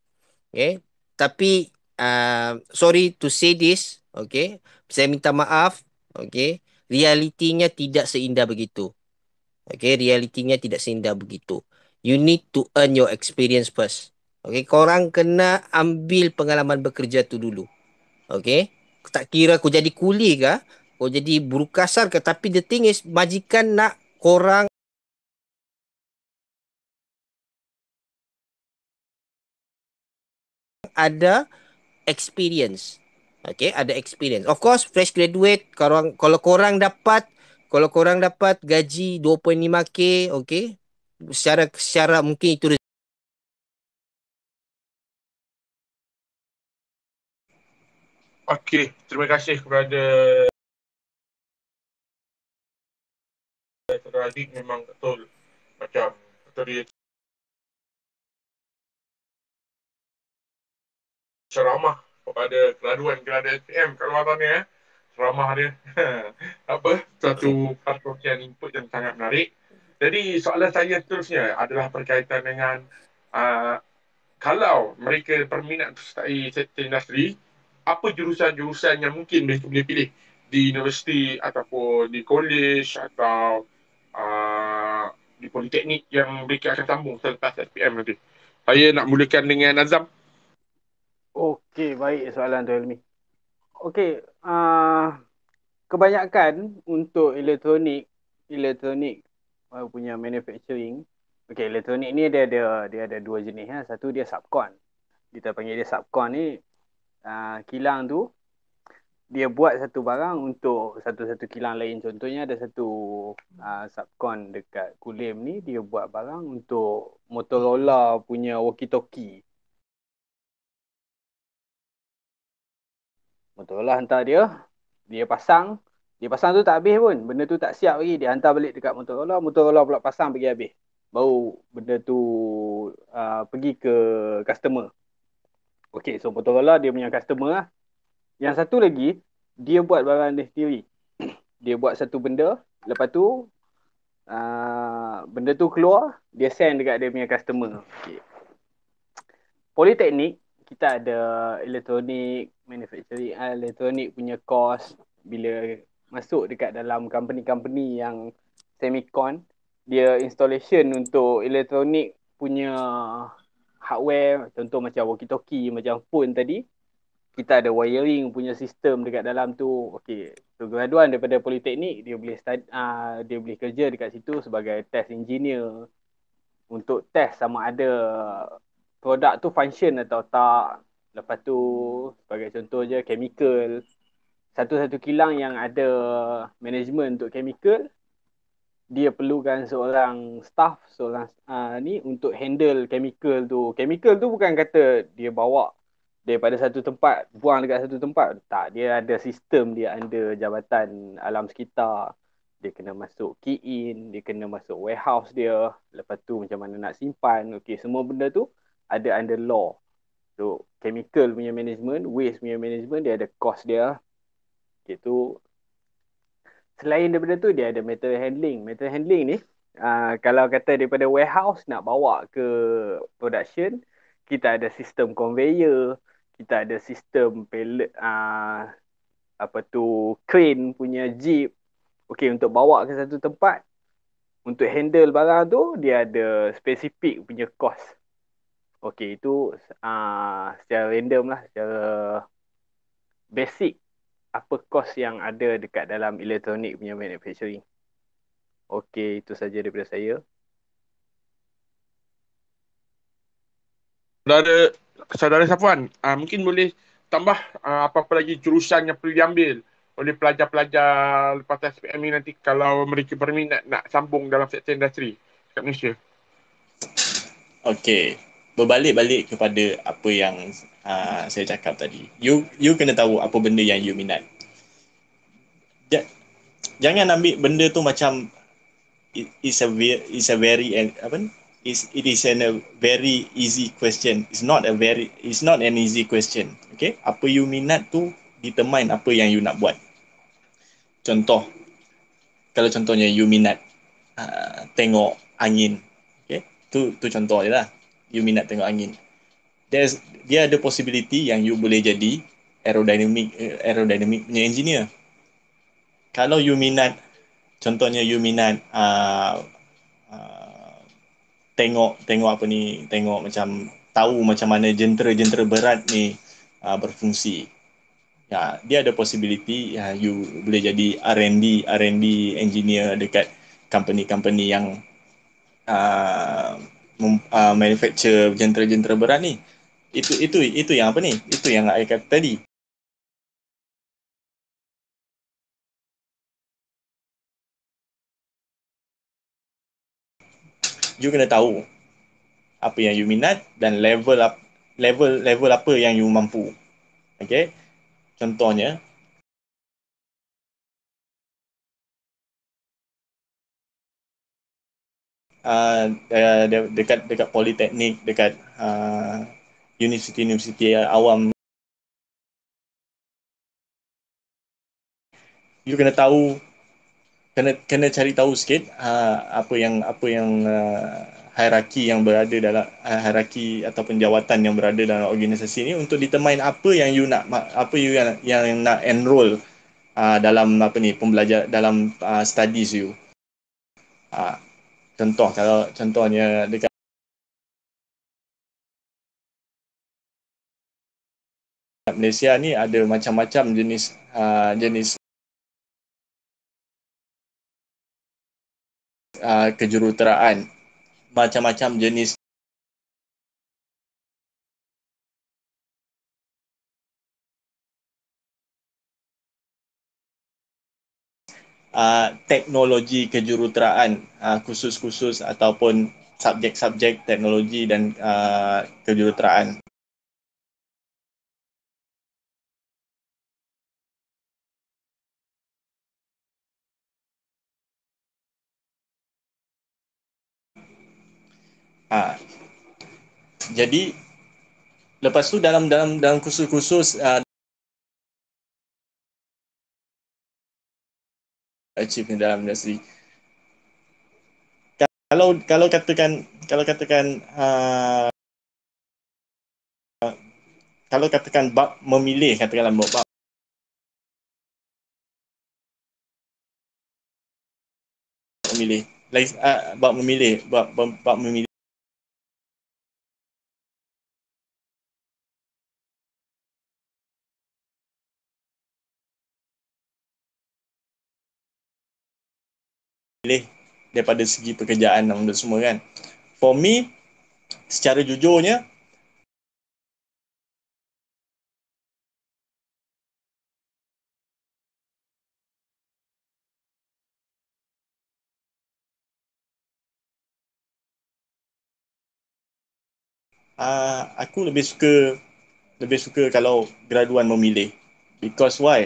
Okay. Tapi, uh, sorry to say this. Okay. Saya minta maaf. Okay. Realitinya tidak seindah begitu. Okay. Realitinya tidak seindah begitu. You need to earn your experience first. Okay. Korang kena ambil pengalaman bekerja tu dulu. Okay. Tak kira kau jadi kuli ke. Kau jadi buruk kasar ke. Tapi the thing is, majikan nak korang ada experience. Okay, ada experience. Of course, fresh graduate, korang, kalau korang dapat, kalau korang dapat gaji 2.5K, okay, secara, secara mungkin itu Okay, terima kasih kepada Dr. Aziz memang betul macam betul dia ceramah kepada keraduan kerana SPM kat luar sana eh. Ceramah dia. Apa? Satu pasukan input yang sangat menarik. Jadi soalan saya seterusnya adalah berkaitan dengan uh, kalau mereka berminat sertai sektor industri, apa jurusan-jurusan yang mungkin mereka boleh pilih di universiti ataupun di college atau uh, di politeknik yang mereka akan sambung selepas SPM nanti. Saya nak mulakan dengan Azam. Okey, baik soalan tu Helmi. Okey, uh, kebanyakan untuk elektronik, elektronik uh, punya manufacturing, okey elektronik ni dia ada dia ada dua jenis ha. Satu dia subcon. Kita panggil dia subcon ni uh, kilang tu dia buat satu barang untuk satu-satu kilang lain. Contohnya ada satu uh, subcon dekat Kulim ni dia buat barang untuk Motorola punya walkie-talkie. Betul lah hantar dia. Dia pasang. Dia pasang tu tak habis pun. Benda tu tak siap lagi. Dia hantar balik dekat Motorola. Motorola pula pasang pergi habis. Baru benda tu uh, pergi ke customer. Okay, so Motorola dia punya customer lah. Yang satu lagi, dia buat barang dia sendiri. dia buat satu benda. Lepas tu, uh, benda tu keluar. Dia send dekat dia punya customer. Okay. Politeknik, kita ada elektronik, manufacturing uh, elektronik punya course bila masuk dekat dalam company-company yang semicon dia installation untuk elektronik punya hardware contoh macam walkie-talkie macam phone tadi kita ada wiring punya sistem dekat dalam tu okey so graduan daripada politeknik dia boleh start uh, ah, dia boleh kerja dekat situ sebagai test engineer untuk test sama ada produk tu function atau tak Lepas tu sebagai contoh je chemical satu-satu kilang yang ada management untuk chemical dia perlukan seorang staff seorang uh, ni untuk handle chemical tu. Chemical tu bukan kata dia bawa daripada satu tempat buang dekat satu tempat tak dia ada sistem dia under jabatan alam sekitar dia kena masuk key in dia kena masuk warehouse dia lepas tu macam mana nak simpan okay semua benda tu ada under law So chemical punya management, waste punya management dia ada cost dia. Okay tu selain daripada tu dia ada metal handling. Metal handling ni uh, kalau kata daripada warehouse nak bawa ke production kita ada sistem conveyor, kita ada sistem pallet uh, ah, apa tu crane punya jeep. Okay untuk bawa ke satu tempat untuk handle barang tu dia ada specific punya cost Okay, itu uh, secara random lah, secara basic apa kos yang ada dekat dalam elektronik punya manufacturing. Okay, itu saja daripada saya. Ada saudara Safuan, uh, mungkin boleh tambah uh, apa-apa lagi jurusan yang perlu diambil oleh pelajar-pelajar lepas SPM ni nanti kalau mereka berminat nak sambung dalam sektor industri kat Malaysia. Okay, berbalik-balik kepada apa yang uh, saya cakap tadi. You you kena tahu apa benda yang you minat. J- jangan ambil benda tu macam it, it's a ve- it's a very eh, apa ni? It is a very easy question. It's not a very it's not an easy question. Okay, apa you minat tu determine apa yang you nak buat. Contoh, kalau contohnya you minat uh, tengok angin, okay, tu tu contoh je lah you minat tengok angin. There's, dia ada possibility yang you boleh jadi aerodynamic eh, aerodynamic punya engineer. Kalau you minat, contohnya you minat uh, uh, tengok tengok apa ni, tengok macam tahu macam mana jentera-jentera berat ni uh, berfungsi. Ya, dia ada possibility ya, you boleh jadi R&D R&D engineer dekat company-company yang uh, uh, manufacture jentera-jentera berat ni. Itu itu itu yang apa ni? Itu yang saya kata tadi. You kena tahu apa yang you minat dan level up, level level apa yang you mampu. Okay? Contohnya, uh, dekat dekat politeknik dekat uh, ah, universiti universiti awam you kena tahu kena kena cari tahu sikit uh, apa yang apa yang uh, hierarki yang berada dalam uh, hierarki ataupun jawatan yang berada dalam organisasi ni untuk determine apa yang you nak apa you yang, yang nak enroll uh, dalam apa ni pembelajar dalam uh, studies you uh, contoh kalau contohnya dekat Malaysia ni ada macam-macam jenis uh, jenis uh, kejuruteraan macam-macam jenis Uh, teknologi kejuruteraan uh, khusus-khusus ataupun subjek-subjek teknologi dan uh, kejuruteraan. Ha. Jadi lepas tu dalam dalam dalam kursus-kursus uh, achieve ni dalam industri. Kalau kalau katakan kalau katakan uh, kalau katakan bab memilih katakanlah bab memilih lagi uh, bab memilih bab bab memilih boleh daripada segi pekerjaan dan benda semua kan. For me, secara jujurnya, Uh, aku lebih suka lebih suka kalau graduan memilih because why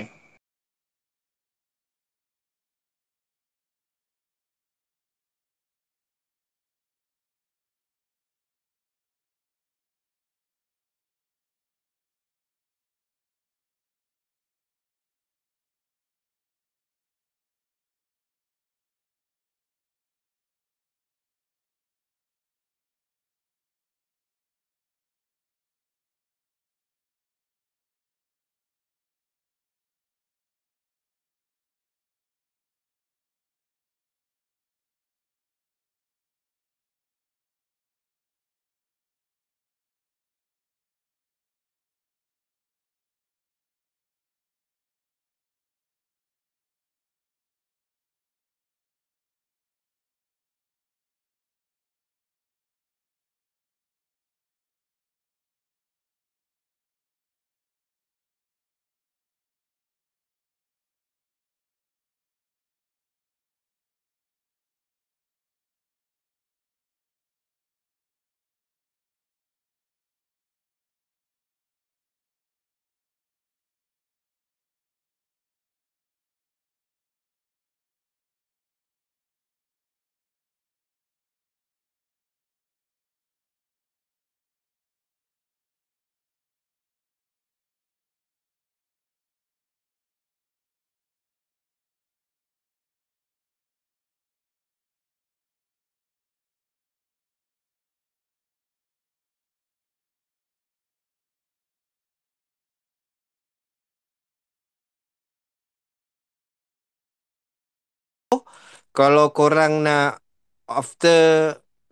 kalau korang nak after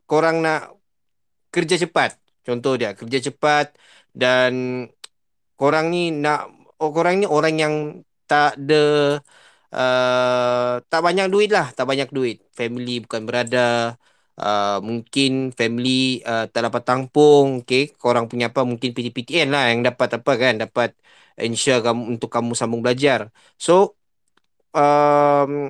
korang nak kerja cepat contoh dia kerja cepat dan korang ni nak oh korang ni orang yang tak ada uh, tak banyak duit lah tak banyak duit family bukan berada uh, mungkin family uh, tak dapat tangpung okay korang punya apa mungkin PTPTN lah yang dapat apa kan dapat ensure kamu untuk kamu sambung belajar so um,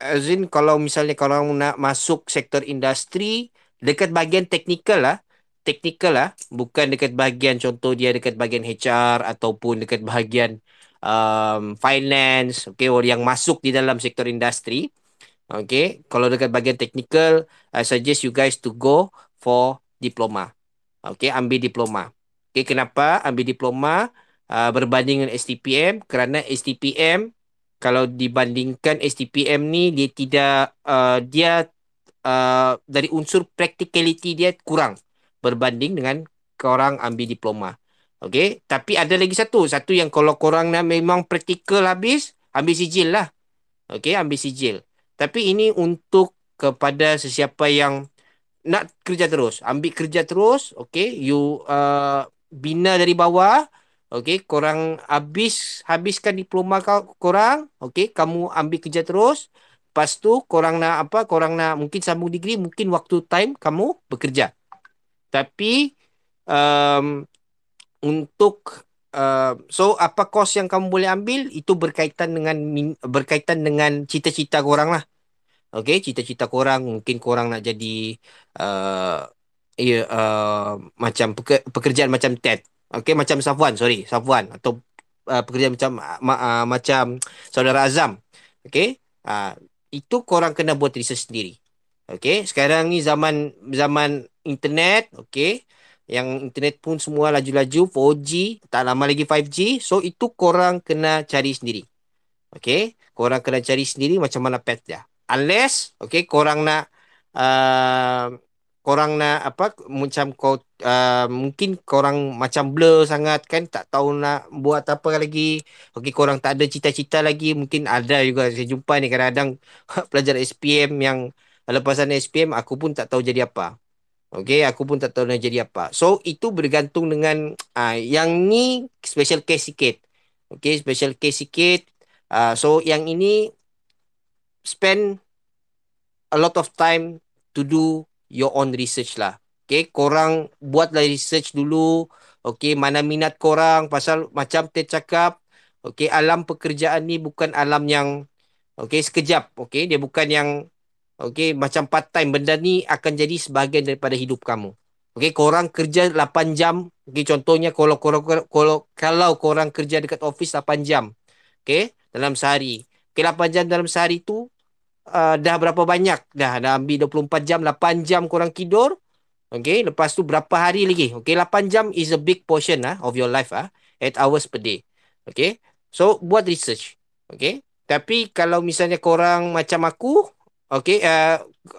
as in kalau misalnya kalau nak masuk sektor industri dekat bahagian teknikal lah teknikal lah bukan dekat bahagian contoh dia dekat bahagian HR ataupun dekat bahagian um, finance okay or yang masuk di dalam sektor industri okay kalau dekat bahagian teknikal I suggest you guys to go for diploma okay ambil diploma okay kenapa ambil diploma uh, berbanding dengan STPM kerana STPM kalau dibandingkan STPM ni dia tidak uh, dia uh, dari unsur practicality dia kurang berbanding dengan korang ambil diploma. Okey, tapi ada lagi satu, satu yang kalau korang nak memang praktikal habis, ambil sijil lah. Okey, ambil sijil. Tapi ini untuk kepada sesiapa yang nak kerja terus, ambil kerja terus, okey, you uh, bina dari bawah, Okey, korang habis habiskan diploma kau korang. Okey, kamu ambil kerja terus. Lepas tu korang nak apa? Korang nak mungkin sambung degree, mungkin waktu time kamu bekerja. Tapi um, untuk uh, so apa kos yang kamu boleh ambil itu berkaitan dengan berkaitan dengan cita-cita korang lah. Okey, cita-cita korang mungkin korang nak jadi uh, ya uh, macam pekerjaan macam tech Okay, macam Safwan sorry Safwan atau uh, pekerja macam ma, uh, macam saudara Azam. okay, Uh, itu korang kena buat research sendiri. Okay, Sekarang ni zaman zaman internet, okay, Yang internet pun semua laju-laju 4G, tak lama lagi 5G. So itu korang kena cari sendiri. Okay, Korang kena cari sendiri macam mana path dia. Unless okay, korang nak uh, korang nak apa macam kau uh, mungkin korang macam blur sangat kan tak tahu nak buat apa lagi okey korang tak ada cita-cita lagi mungkin ada juga saya jumpa ni kadang-kadang pelajar SPM yang lepasan SPM aku pun tak tahu jadi apa okey aku pun tak tahu nak jadi apa so itu bergantung dengan uh, yang ni special case sikit okey special case sikit uh, so yang ini spend a lot of time to do your own research lah. Okay, korang buatlah research dulu. Okay, mana minat korang pasal macam Ted cakap. Okay, alam pekerjaan ni bukan alam yang okay, sekejap. Okay, dia bukan yang okay, macam part time. Benda ni akan jadi sebahagian daripada hidup kamu. Okay, korang kerja 8 jam. Okay, contohnya kalau korang, kalau, kalau korang kerja dekat office 8 jam. Okay, dalam sehari. Okay, 8 jam dalam sehari tu, uh, dah berapa banyak dah dah ambil 24 jam 8 jam kurang tidur okey lepas tu berapa hari lagi okey 8 jam is a big portion ah of your life ah 8 hours per day okey so buat research okey tapi kalau misalnya korang macam aku okey uh, ah,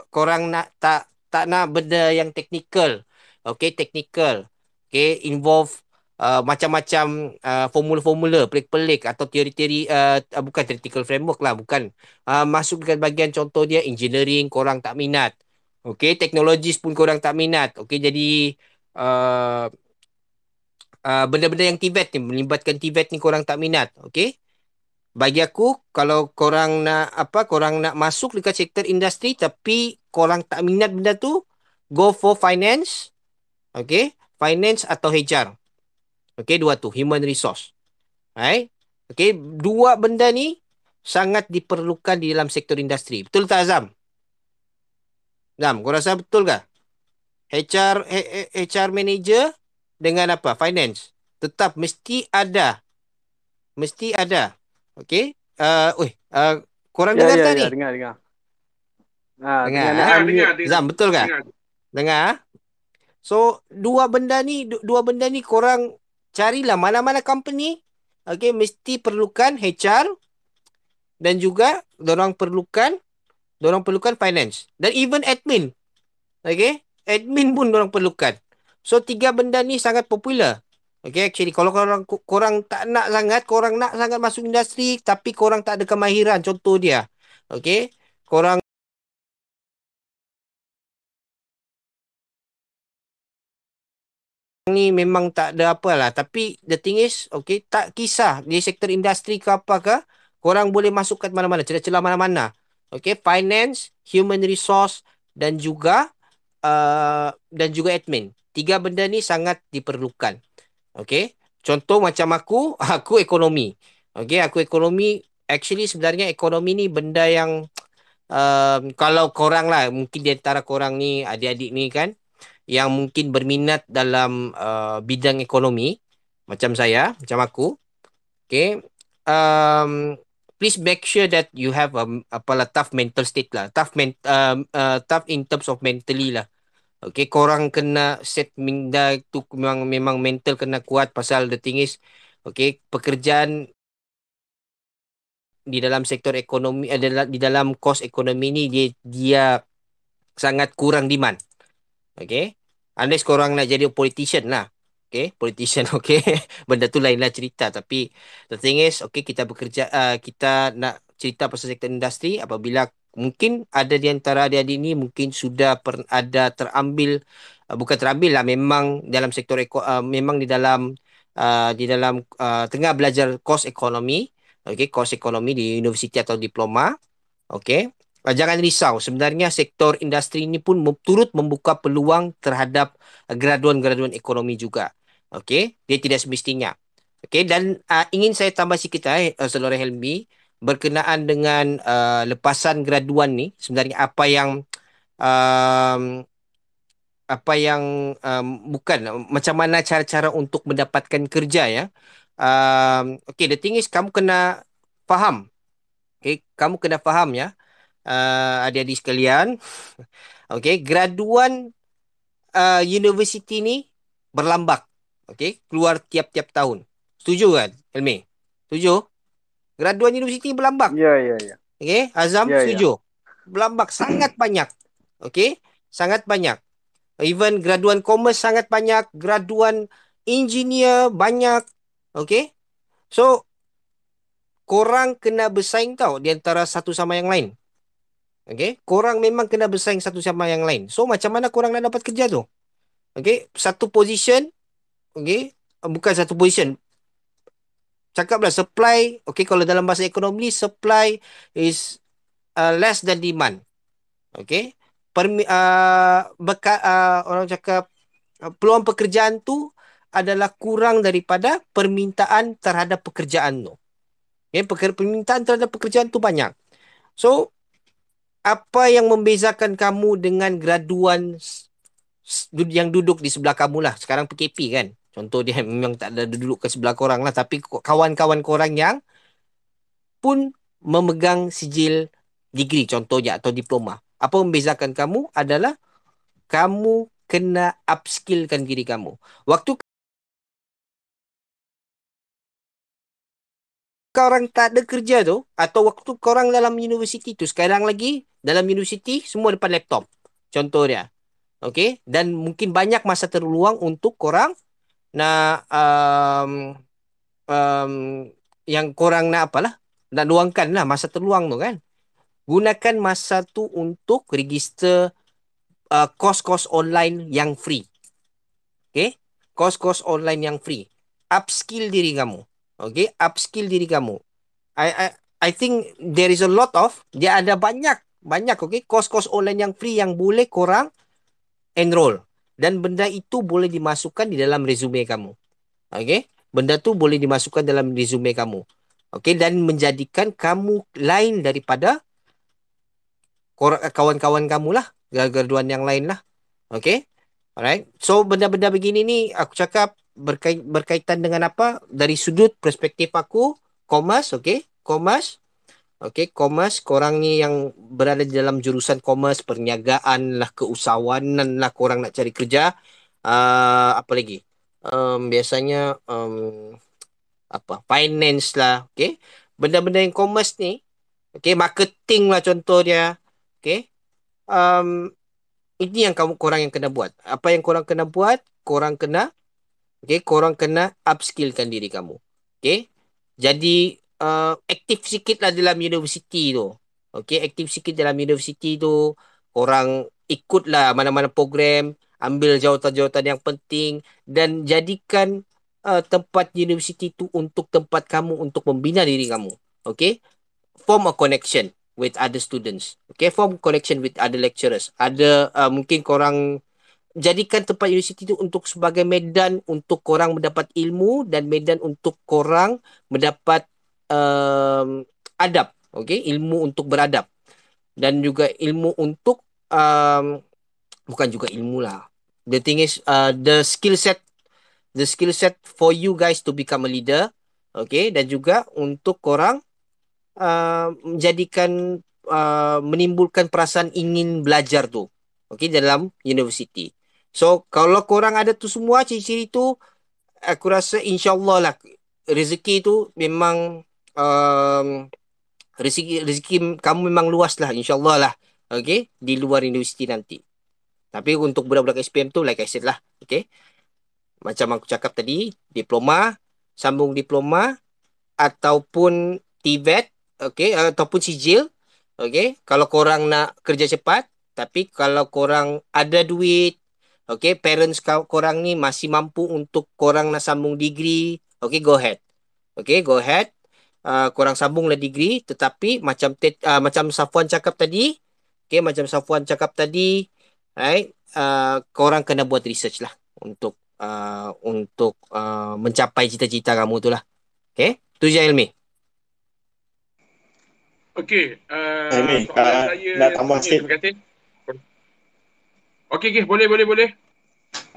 korang nak tak tak nak benda yang technical okey technical okey involve Uh, macam-macam uh, formula-formula pelik-pelik atau teori-teori uh, bukan theoretical framework lah bukan uh, masuk dekat bagian contoh dia engineering korang tak minat okey teknologi pun korang tak minat okey jadi uh, uh, benda-benda yang tibet ni melibatkan tibet ni korang tak minat okey bagi aku kalau korang nak apa korang nak masuk dekat sektor industri tapi korang tak minat benda tu go for finance okey finance atau HR Okey, dua tu human resource. Right? Okey, dua benda ni sangat diperlukan di dalam sektor industri. Betul tak Azam? Azam, kau rasa betul ke? HR HR manager dengan apa? Finance. Tetap mesti ada. Mesti ada. okay? Uh, uh, korang ya, dengar ya, tadi? Ya, ha, dengar, dengar. Ha, dengar. Dengar, dengar, dengar. Zam, betul ke? Dengar. dengar. Ha? So, dua benda ni, dua benda ni korang carilah mana-mana company okay mesti perlukan HR dan juga dorang perlukan dorang perlukan finance dan even admin okay admin pun dorang perlukan so tiga benda ni sangat popular okay actually kalau korang korang tak nak sangat korang nak sangat masuk industri tapi korang tak ada kemahiran contoh dia okay korang ni memang tak ada apa lah. Tapi the thing is, okay, tak kisah di sektor industri ke apa ke, korang boleh masuk kat mana-mana, celah-celah mana-mana. Okay, finance, human resource dan juga uh, dan juga admin. Tiga benda ni sangat diperlukan. Okay, contoh macam aku, aku ekonomi. Okay, aku ekonomi, actually sebenarnya ekonomi ni benda yang uh, kalau korang lah, mungkin diantara korang ni, adik-adik ni kan, yang mungkin berminat dalam uh, bidang ekonomi macam saya, macam aku. Okay. Um, please make sure that you have a apa lah tough mental state lah, tough men, um, uh, tough in terms of mentally lah. Okay, korang kena set minda tu memang memang mental kena kuat pasal the thing is, okay, pekerjaan di dalam sektor ekonomi adalah eh, di dalam kos ekonomi ni dia dia sangat kurang demand. Okay, Unless korang nak jadi politician lah. Okay, politician okay. Benda tu lainlah cerita. Tapi the thing is, okay, kita bekerja, uh, kita nak cerita pasal sektor industri apabila mungkin ada di antara dia adik ni mungkin sudah per, ada terambil uh, bukan terambil lah memang dalam sektor eko, uh, memang di dalam uh, di dalam uh, tengah belajar kos ekonomi okay? kos ekonomi di universiti atau diploma okay? jangan risau sebenarnya sektor industri ini pun turut membuka peluang terhadap graduan-graduan ekonomi juga okey dia tidak semestinya okey dan uh, ingin saya tambah sikit eh uh, Saudara Helmi berkenaan dengan uh, lepasan graduan ni sebenarnya apa yang um, apa yang um, bukan macam mana cara-cara untuk mendapatkan kerja ya um, okey the thing is kamu kena faham okey kamu kena faham ya uh, adik-adik sekalian. Okey, graduan uh, universiti ni berlambak. Okey, keluar tiap-tiap tahun. Setuju kan, Elmi? Setuju? Graduan universiti berlambak. Ya, ya, ya. Okey, Azam ya, ya. setuju. Ya. Berlambak sangat banyak. Okey, sangat banyak. Even graduan commerce sangat banyak, graduan engineer banyak. Okey. So korang kena bersaing tau di antara satu sama yang lain. Okey, korang memang kena bersaing satu sama yang lain. So macam mana korang nak dapat kerja tu? Okey, satu position okey, oh, bukan satu position. Cakaplah supply, okey kalau dalam bahasa ekonomi supply is uh, less than demand. Okey. Permi uh, beka, uh, orang cakap uh, peluang pekerjaan tu adalah kurang daripada permintaan terhadap pekerjaan tu. Okay, permintaan terhadap pekerjaan tu banyak. So, apa yang membezakan kamu dengan graduan yang duduk di sebelah kamu lah sekarang PKP kan contoh dia memang tak ada duduk ke sebelah korang lah tapi kawan-kawan korang yang pun memegang sijil degree contohnya atau diploma apa membezakan kamu adalah kamu kena upskillkan diri kamu waktu orang tak ada kerja tu atau waktu korang dalam universiti tu sekarang lagi dalam universiti semua depan laptop. Contoh dia. Okay. Dan mungkin banyak masa terluang untuk korang nak um, um, yang korang nak apalah. Nak luangkan lah masa terluang tu kan. Gunakan masa tu untuk register uh, kos-kos online yang free. Okay. Kos-kos online yang free. Upskill diri kamu. Okay, upskill diri kamu. I I I think there is a lot of dia ada banyak banyak okay kos-kos online yang free yang boleh korang enroll dan benda itu boleh dimasukkan di dalam resume kamu. Okay, benda tu boleh dimasukkan dalam resume kamu. Okay, dan menjadikan kamu lain daripada kawan-kawan kamu lah, gerduan yang lain lah. Okay, alright. So benda-benda begini ni aku cakap berkait, berkaitan dengan apa dari sudut perspektif aku komas okay komas okay komas korang ni yang berada dalam jurusan komas perniagaan lah keusahawanan lah korang nak cari kerja uh, apa lagi um, biasanya um, apa finance lah okay benda-benda yang komas ni okay marketing lah contoh dia okey um, ini yang kamu korang yang kena buat apa yang korang kena buat korang kena Okay, korang kena upskillkan diri kamu. Okay, jadi uh, aktif sikit lah dalam universiti tu. Okay, aktif sikit dalam universiti tu. Korang ikutlah mana-mana program, ambil jawatan-jawatan yang penting dan jadikan uh, tempat universiti tu untuk tempat kamu untuk membina diri kamu. Okay, form a connection with other students. Okay, form connection with other lecturers. Ada uh, mungkin korang jadikan tempat universiti itu untuk sebagai medan untuk korang mendapat ilmu dan medan untuk korang mendapat um, adab okay? ilmu untuk beradab dan juga ilmu untuk um, bukan juga ilmu lah the thing is uh, the skill set the skill set for you guys to become a leader okay? dan juga untuk korang uh, menjadikan uh, menimbulkan perasaan ingin belajar tu okay? dalam universiti So kalau korang ada tu semua ciri-ciri tu aku rasa insyaallah lah rezeki tu memang um, rezeki rezeki kamu memang luas lah insyaallah lah okay di luar universiti nanti tapi untuk budak-budak SPM tu like I said lah okay macam aku cakap tadi diploma sambung diploma ataupun TVET okey ataupun sijil okay kalau korang nak kerja cepat tapi kalau korang ada duit Okay, parents kau korang ni masih mampu untuk korang nak sambung degree. Okay, go ahead. Okay, go ahead. Uh, korang sambunglah degree. Tetapi macam te- uh, ah, macam Safuan cakap tadi. Okay, macam Safuan cakap tadi. Right, uh, korang kena buat research lah. Untuk uh, untuk uh, mencapai cita-cita kamu tu lah. Okay, tu je Ilmi. Okay, uh, Ilmi, uh, nak tambah sikit. Terima kasih. Okey, okay. boleh, boleh, boleh.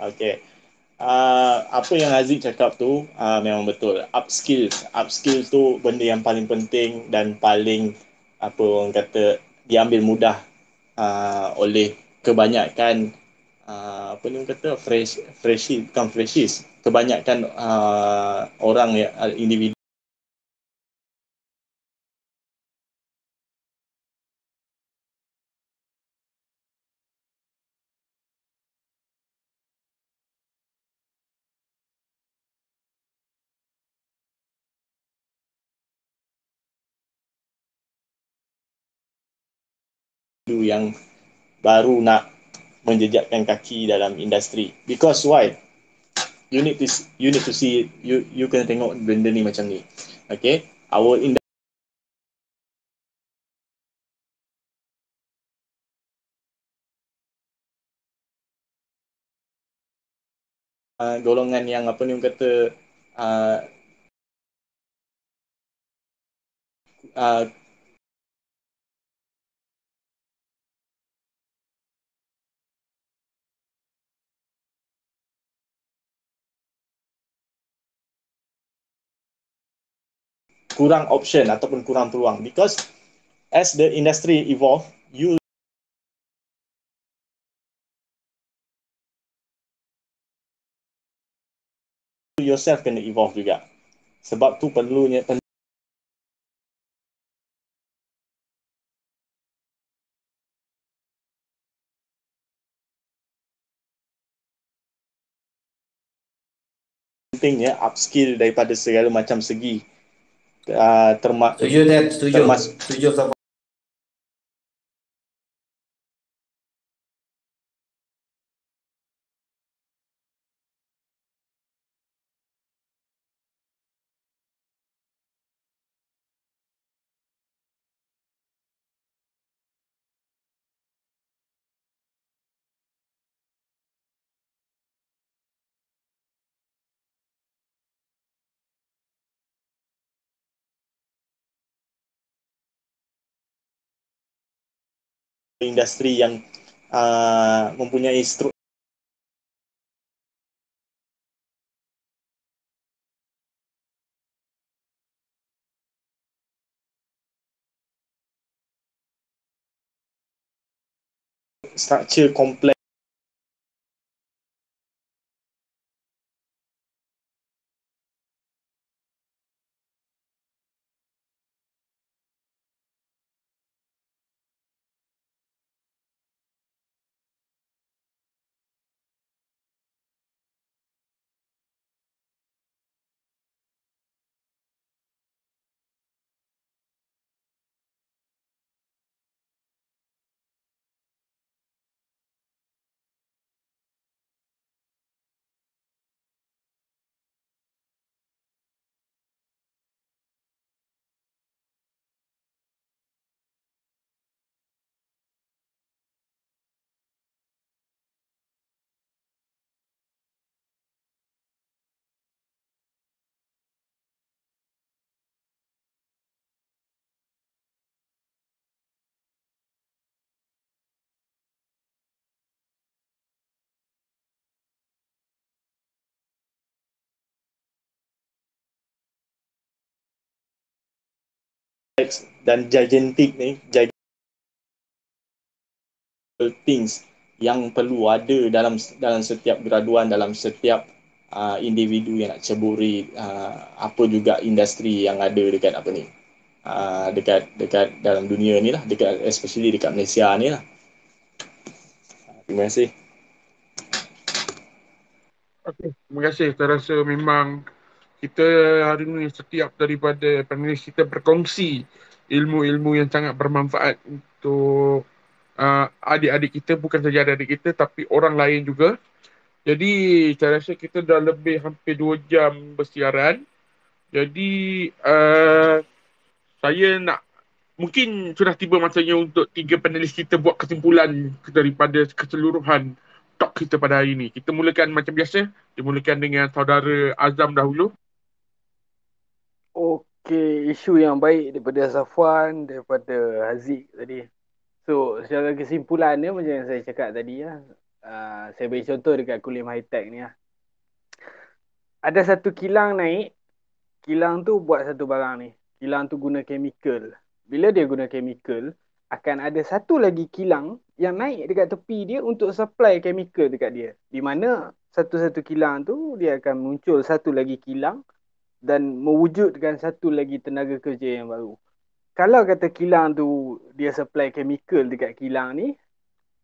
Okey. Uh, apa yang Aziz cakap tu uh, memang betul. Upskill. Upskill tu benda yang paling penting dan paling apa orang kata diambil mudah uh, oleh kebanyakan uh, apa ni orang kata fresh freshie bukan freshies kebanyakan uh, orang ya individu yang baru nak menjejakkan kaki dalam industri. Because why? You need to you need to see you you kena tengok benda ni macam ni. Okay, our industry. Uh, ah, golongan yang apa ni orang kata uh, uh, kurang option ataupun kurang peluang because as the industry evolve you yourself kena evolve juga sebab tu perlunya pentingnya upskill daripada segala macam segi uh, ah, termasuk. Setuju, setuju. industri yang uh, mempunyai struktur structure complex complex dan gigantic ni gigantic things yang perlu ada dalam dalam setiap graduan dalam setiap uh, individu yang nak ceburi uh, apa juga industri yang ada dekat apa ni uh, dekat dekat dalam dunia ni lah dekat especially dekat Malaysia ni lah terima kasih Okay. Terima kasih. Saya rasa memang kita hari ini setiap daripada panelis kita berkongsi ilmu-ilmu yang sangat bermanfaat untuk uh, adik-adik kita bukan saja adik kita tapi orang lain juga. Jadi saya rasa kita dah lebih hampir dua jam bersiaran. Jadi uh, saya nak mungkin sudah tiba masanya untuk tiga panelis kita buat kesimpulan daripada keseluruhan talk kita pada hari ini. Kita mulakan macam biasa, dimulakan dengan saudara Azam dahulu. Okey, isu yang baik daripada Safwan, daripada Haziq tadi. So, secara kesimpulannya macam yang saya cakap tadi lah. Uh, saya beri contoh dekat Kulim High Tech ni lah. Ada satu kilang naik, kilang tu buat satu barang ni. Kilang tu guna chemical. Bila dia guna chemical, akan ada satu lagi kilang yang naik dekat tepi dia untuk supply chemical dekat dia. Di mana satu-satu kilang tu, dia akan muncul satu lagi kilang dan mewujudkan satu lagi tenaga kerja yang baru. Kalau kata kilang tu dia supply chemical dekat kilang ni,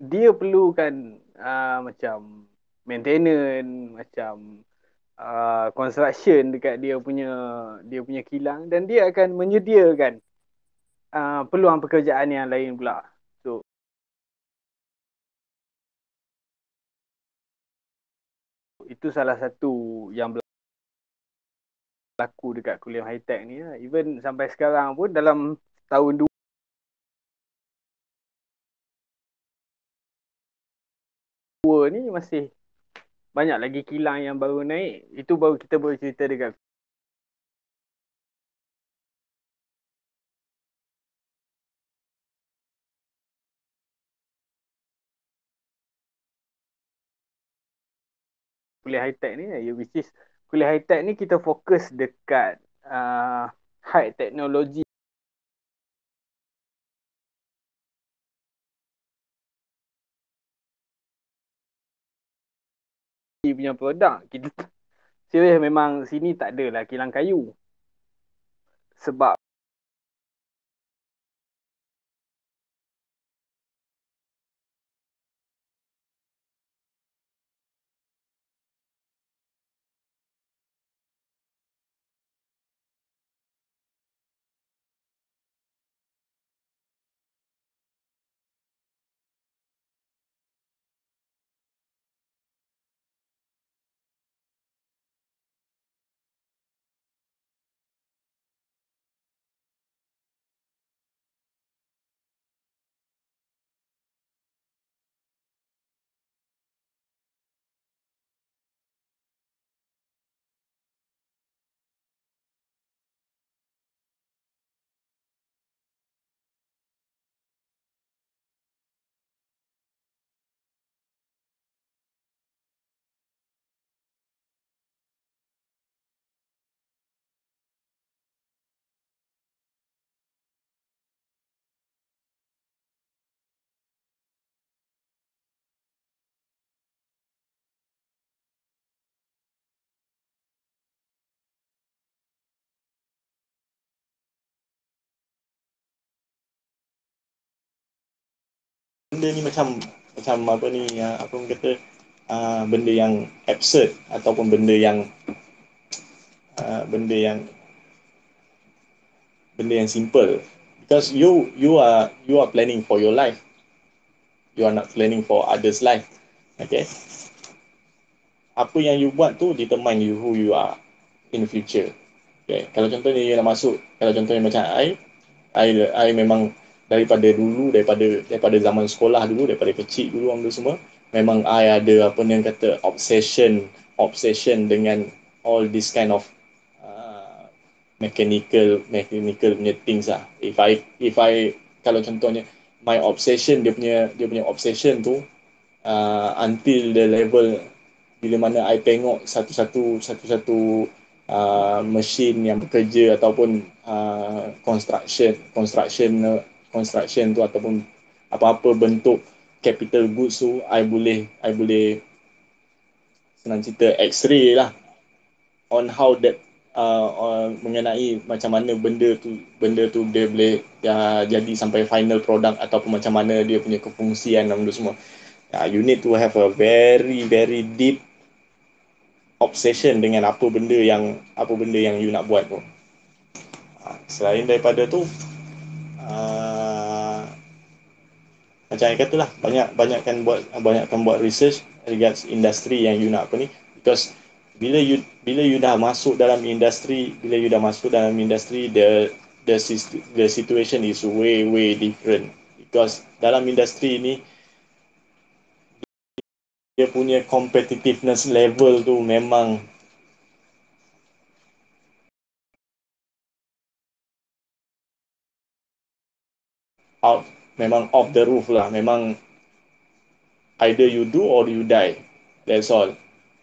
dia perlukan uh, macam maintenance, macam uh, construction dekat dia punya dia punya kilang dan dia akan menyediakan uh, peluang pekerjaan yang lain pula. So itu salah satu yang belakang laku dekat kuliah high tech ni lah. Even sampai sekarang pun dalam tahun dua ni masih banyak lagi kilang yang baru naik itu baru kita boleh cerita dekat kuliah high tech ni ya which is kuliah high tech ni kita fokus dekat uh, high technology punya produk kita serius memang sini tak ada adalah kilang kayu sebab benda ni macam macam apa ni yang ah, apa orang kata uh, benda yang absurd ataupun benda yang uh, benda yang benda yang simple because you you are you are planning for your life you are not planning for others life okay apa yang you buat tu determine you who you are in the future okay kalau contohnya you nak masuk kalau contohnya macam I I, I memang daripada dulu daripada daripada zaman sekolah dulu daripada kecil dulu orang semua memang I ada apa yang kata obsession obsession dengan all this kind of uh, mechanical mechanical punya things lah if I if I kalau contohnya my obsession dia punya dia punya obsession tu uh, until the level bila mana I tengok satu-satu satu-satu uh, machine yang bekerja ataupun uh, construction construction uh, construction tu ataupun apa-apa bentuk capital goods tu I boleh I boleh senang cerita x-ray lah on how that uh, on, uh, mengenai macam mana benda tu benda tu dia boleh uh, jadi sampai final product ataupun macam mana dia punya kefungsian dan semua uh, you need to have a very very deep obsession dengan apa benda yang apa benda yang you nak buat tu ha, selain daripada tu macam yang katalah banyak banyakkan buat banyakkan buat research regards industri yang you nak apa ni because bila you bila you dah masuk dalam industri bila you dah masuk dalam industri the the the situation is way way different because dalam industri ni dia punya competitiveness level tu memang out memang off the roof lah. Memang either you do or you die. That's all.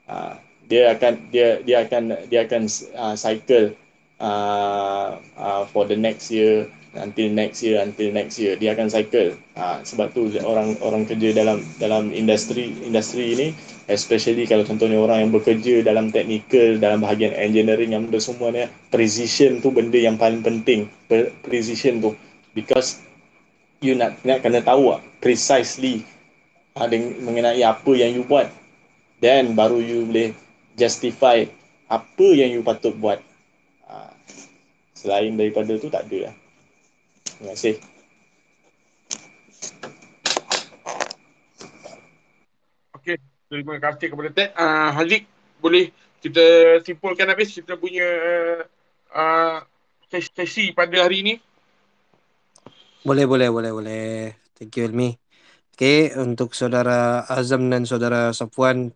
Uh, dia akan dia dia akan dia akan uh, cycle uh, uh, for the next year until next year until next year dia akan cycle uh, sebab tu orang orang kerja dalam dalam industri industri ini especially kalau contohnya orang yang bekerja dalam technical dalam bahagian engineering yang benda semua ni precision tu benda yang paling penting precision tu because you nak, nak kena tahu lah, precisely ha, ah, dengan, mengenai apa yang you buat then baru you boleh justify apa yang you patut buat ha, selain daripada tu tak ada lah. terima kasih Okay, terima kasih kepada Ted. Uh, Haziq, boleh kita simpulkan habis kita punya uh, sesi pada hari ini? Boleh, boleh, boleh, boleh. Thank you, Ilmi. Oke, untuk saudara Azam dan saudara Sapuan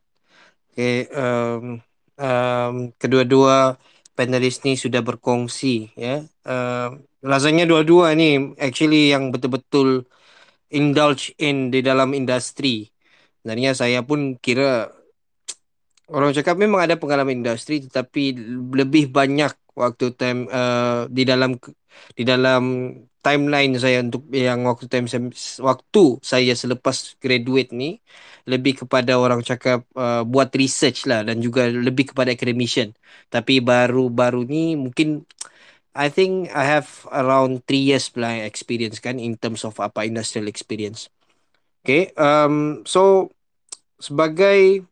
oke, um, um, kedua-dua panelis ini sudah berkongsi, ya. Um, rasanya dua-dua ini actually yang betul-betul indulge in di dalam industri. Sebenarnya saya pun kira orang cakap memang ada pengalaman industri, tetapi lebih banyak waktu time uh, di dalam di dalam timeline saya untuk yang waktu time saya, waktu saya selepas graduate ni lebih kepada orang cakap uh, buat research lah dan juga lebih kepada academician tapi baru-baru ni mungkin I think I have around 3 years lah experience kan in terms of apa industrial experience. Okay, um, so sebagai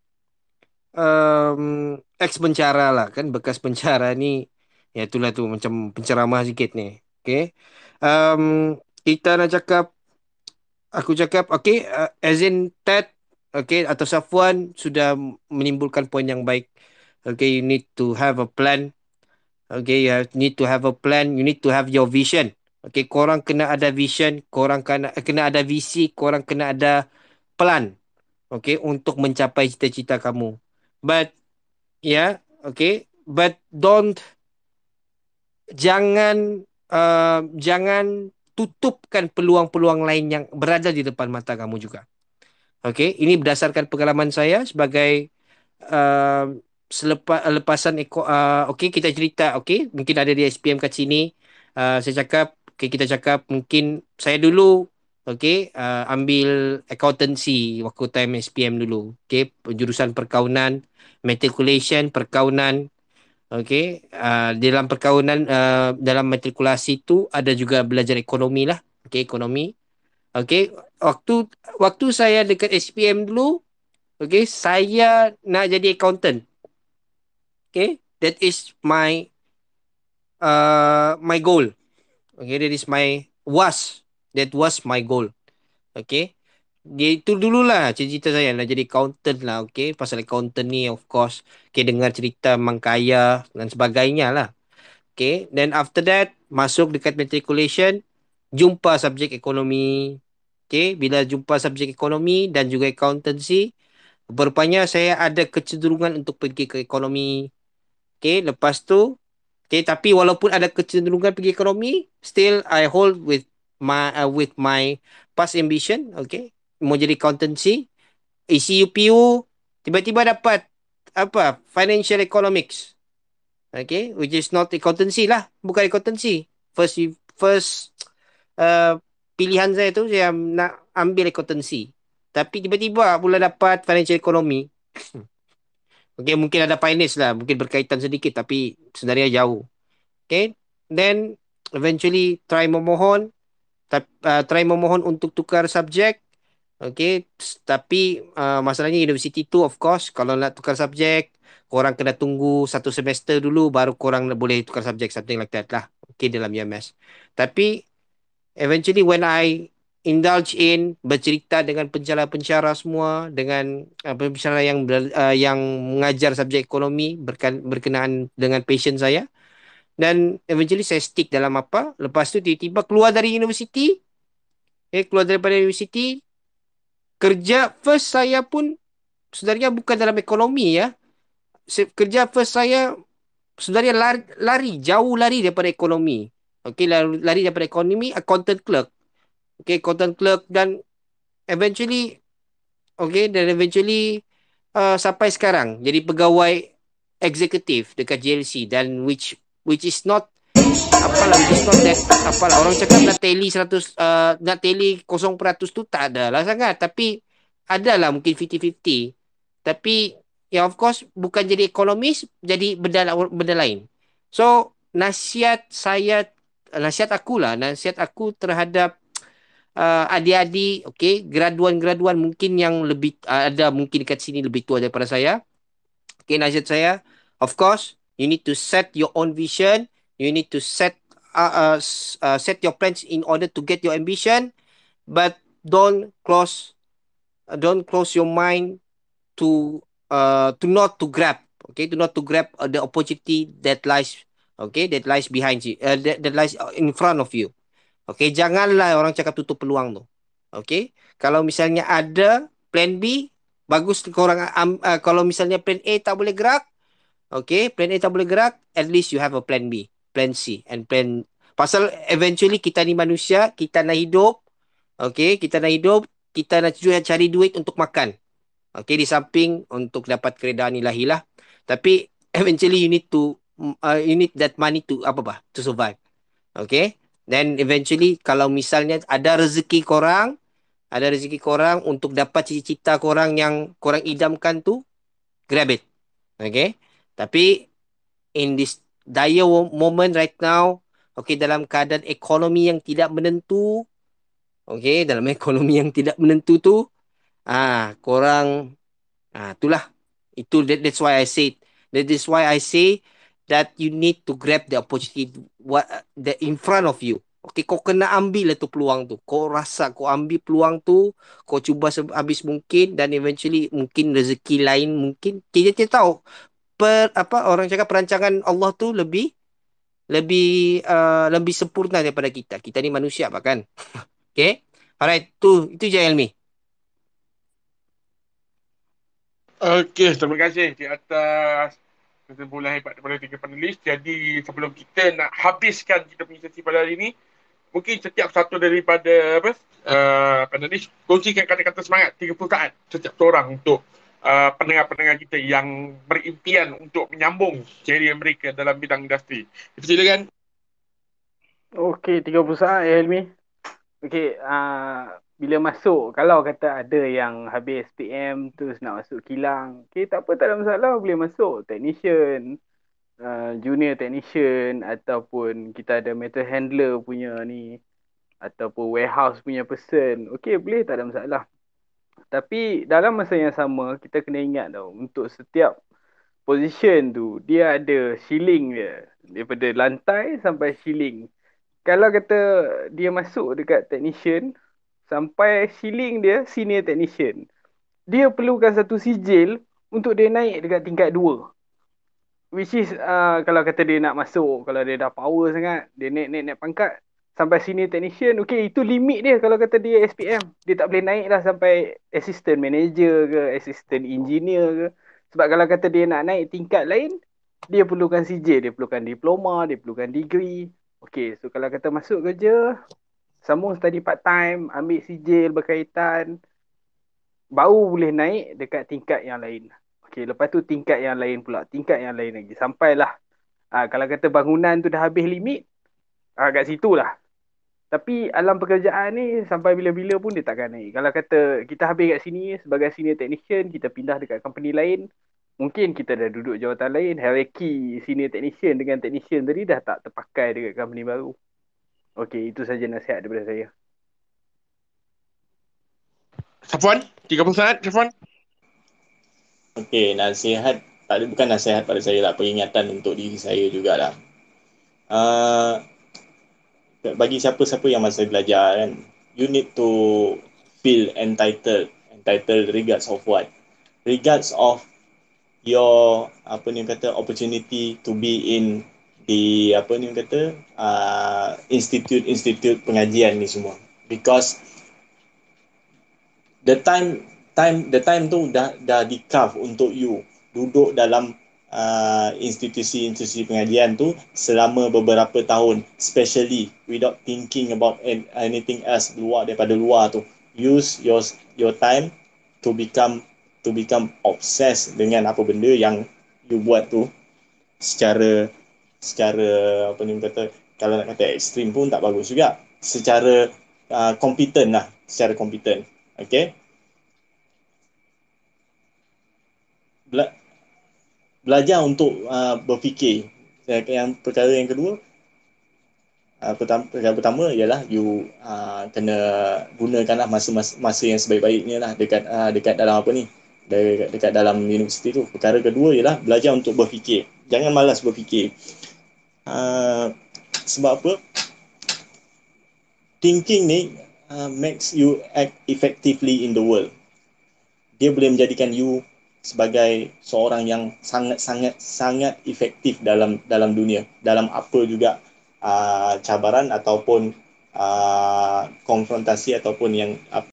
um, ex pencara lah kan bekas pencara ni Ya itulah tu macam penceramah sikit ni. Okay. Um, kita nak cakap. Aku cakap. Okay. Uh, as in Ted. Okay. Atau Safwan. Sudah menimbulkan poin yang baik. Okay. You need to have a plan. Okay. You have, need to have a plan. You need to have your vision. Okay. Korang kena ada vision. Korang kena, kena ada visi. Korang kena ada plan. Okay. Untuk mencapai cita-cita kamu. But. Yeah. Okay. But don't jangan uh, jangan tutupkan peluang-peluang lain yang berada di depan mata kamu juga. Okey, ini berdasarkan pengalaman saya sebagai uh, selepas lepasan eko uh, okey kita cerita okey mungkin ada di SPM kat sini uh, saya cakap okey kita cakap mungkin saya dulu okey uh, ambil accountancy waktu time SPM dulu okey jurusan perkaunan matriculation perkaunan Okey, uh, dalam perkahwinan uh, dalam matrikulasi tu ada juga belajar ekonomi lah. Okey, ekonomi. Okey, waktu waktu saya dekat SPM dulu, okey, saya nak jadi accountant. Okey, that is my uh, my goal. Okey, that is my was that was my goal. Okey dia itu dululah cerita saya nak jadi accountant lah okay pasal accountant ni of course okay dengar cerita Mang Kaya dan sebagainya lah okay then after that masuk dekat matriculation jumpa subjek ekonomi okay bila jumpa subjek ekonomi dan juga accountancy berupanya saya ada kecenderungan untuk pergi ke ekonomi okay lepas tu okay tapi walaupun ada kecenderungan pergi ekonomi still I hold with my uh, with my past ambition okay mau jadi accountancy, ECUPU tiba-tiba dapat apa financial economics. Okay, which is not accountancy lah, bukan accountancy. First first uh, pilihan saya tu saya nak ambil accountancy. Tapi tiba-tiba pula dapat financial economy. okay, mungkin ada finance lah, mungkin berkaitan sedikit tapi sebenarnya jauh. Okay, then eventually try memohon tap, uh, try memohon untuk tukar subjek Okay, tapi uh, masalahnya universiti tu of course kalau nak tukar subjek korang kena tunggu satu semester dulu baru korang boleh tukar subjek something like that lah okay dalam UMS tapi eventually when I indulge in bercerita dengan pencara-pencara semua dengan apa uh, pencara yang uh, yang mengajar subjek ekonomi berkenaan dengan passion saya dan eventually saya stick dalam apa lepas tu tiba-tiba keluar dari universiti eh okay, keluar daripada universiti kerja first saya pun sebenarnya bukan dalam ekonomi ya. Kerja first saya sebenarnya lari, lari jauh lari daripada ekonomi. Okey lari, lari daripada ekonomi accountant clerk. Okey accountant clerk dan eventually okey dan eventually uh, sampai sekarang jadi pegawai eksekutif dekat JLC dan which which is not apalah diskon dek apalah orang cakap nak tally 100 uh, nak tally 0% tu tak ada lah sangat tapi adalah mungkin 50-50 tapi ya of course bukan jadi ekonomis jadi benda, benda lain so nasihat saya nasihat aku lah nasihat aku terhadap uh, adik-adik okay graduan-graduan mungkin yang lebih uh, ada mungkin dekat sini lebih tua daripada saya okay nasihat saya of course you need to set your own vision you need to set uh, uh, uh, set your plans in order to get your ambition but don't close uh, don't close your mind to uh to not to grab okay to not to grab uh, the opportunity that lies okay that lies behind you uh, that, that lies uh, in front of you okay janganlah orang cakap tutup peluang tu okay kalau misalnya ada plan B bagus korang um, uh, kalau misalnya plan A tak boleh gerak okay plan A tak boleh gerak at least you have a plan B plan C and plan pasal eventually kita ni manusia kita nak hidup okey kita nak hidup kita nak juga cari duit untuk makan okey di samping untuk dapat keredaan ilahilah tapi eventually you need to uh, you need that money to apa bah to survive okey then eventually kalau misalnya ada rezeki korang ada rezeki korang untuk dapat cita-cita korang yang korang idamkan tu grab it okey tapi in this Daya moment right now. Okay, dalam keadaan ekonomi yang tidak menentu. Okay, dalam ekonomi yang tidak menentu tu. Ah, korang. Ah, itulah. Itu, that, that's why I said. That is why I say that you need to grab the opportunity what, that in front of you. Okay, kau kena ambil lah tu peluang tu. Kau rasa kau ambil peluang tu. Kau cuba sehabis mungkin. Dan eventually mungkin rezeki lain mungkin. Kita tidak tahu per apa orang cakap perancangan Allah tu lebih lebih uh, lebih sempurna daripada kita. Kita ni manusia apa kan? Okey. Alright, tu itu je Elmi. Okey, terima kasih di atas kesimpulan hebat daripada tiga panelis. Jadi sebelum kita nak habiskan kita punya sesi pada hari ini, mungkin setiap satu daripada apa? Uh, panelis kongsikan kata-kata semangat 30 saat setiap seorang untuk uh, pendengar-pendengar kita yang berimpian untuk menyambung kerjaya mereka dalam bidang industri. Silakan. Okey, tiga saat ya Helmi. Okey, uh, bila masuk, kalau kata ada yang habis SPM terus nak masuk kilang, okey tak apa, tak ada masalah, boleh masuk. Technician, uh, junior technician ataupun kita ada metal handler punya ni ataupun warehouse punya person. Okey, boleh tak ada masalah. Tapi dalam masa yang sama kita kena ingat tau untuk setiap position tu dia ada ceiling dia daripada lantai sampai ceiling. Kalau kata dia masuk dekat technician sampai ceiling dia senior technician. Dia perlukan satu sijil untuk dia naik dekat tingkat dua. which is uh, kalau kata dia nak masuk kalau dia dah power sangat dia naik naik naik pangkat sampai senior technician okey itu limit dia kalau kata dia SPM dia tak boleh naik lah sampai assistant manager ke assistant engineer ke sebab kalau kata dia nak naik tingkat lain dia perlukan CJ dia perlukan diploma dia perlukan degree okey so kalau kata masuk kerja sambung study part time ambil CJ berkaitan baru boleh naik dekat tingkat yang lain okey lepas tu tingkat yang lain pula tingkat yang lain lagi sampailah ha, kalau kata bangunan tu dah habis limit Ah, kat situ lah tapi alam pekerjaan ni sampai bila-bila pun dia takkan naik. Kalau kata kita habis kat sini sebagai senior technician, kita pindah dekat company lain, mungkin kita dah duduk jawatan lain, hierarchy senior technician dengan technician tadi dah tak terpakai dekat company baru. Okey, itu saja nasihat daripada saya. Safuan, 30 saat Safuan. Okey, nasihat, tak, bukan nasihat pada saya lah, peringatan untuk diri saya jugalah. Uh, bagi siapa-siapa yang masih belajar kan you need to feel entitled entitled regards of what regards of your apa ni kata opportunity to be in the apa ni kata uh, institute institute pengajian ni semua because the time time the time tu dah dah di untuk you duduk dalam institusi-institusi uh, pengajian tu selama beberapa tahun especially without thinking about anything else luar daripada luar tu use your your time to become to become obsessed dengan apa benda yang you buat tu secara secara apa ni kata kalau nak kata ekstrim pun tak bagus juga secara kompeten uh, lah secara competent, okay Black belajar untuk uh, berfikir. Yang, yang perkara yang kedua, uh, perkara pertama ialah you uh, kena gunakanlah masa, masa masa yang sebaik-baiknya lah dekat uh, dekat dalam apa ni? Dekat, dekat dalam universiti tu. Perkara kedua ialah belajar untuk berfikir. Jangan malas berfikir. Uh, sebab apa? Thinking ni uh, makes you act effectively in the world. Dia boleh menjadikan you sebagai seorang yang sangat-sangat sangat efektif dalam dalam dunia dalam apa juga uh, cabaran ataupun uh, konfrontasi ataupun yang apa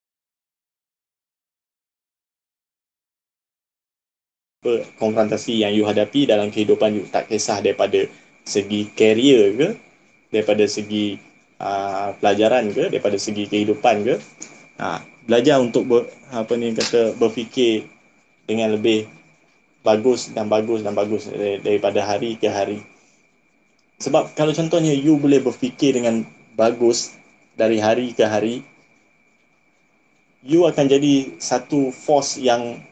konfrontasi yang you hadapi dalam kehidupan you tak kisah daripada segi career ke daripada segi uh, pelajaran ke daripada segi kehidupan ke uh, belajar untuk ber, apa ni kata berfikir dengan lebih bagus dan bagus dan bagus daripada hari ke hari. Sebab kalau contohnya you boleh berfikir dengan bagus dari hari ke hari, you akan jadi satu force yang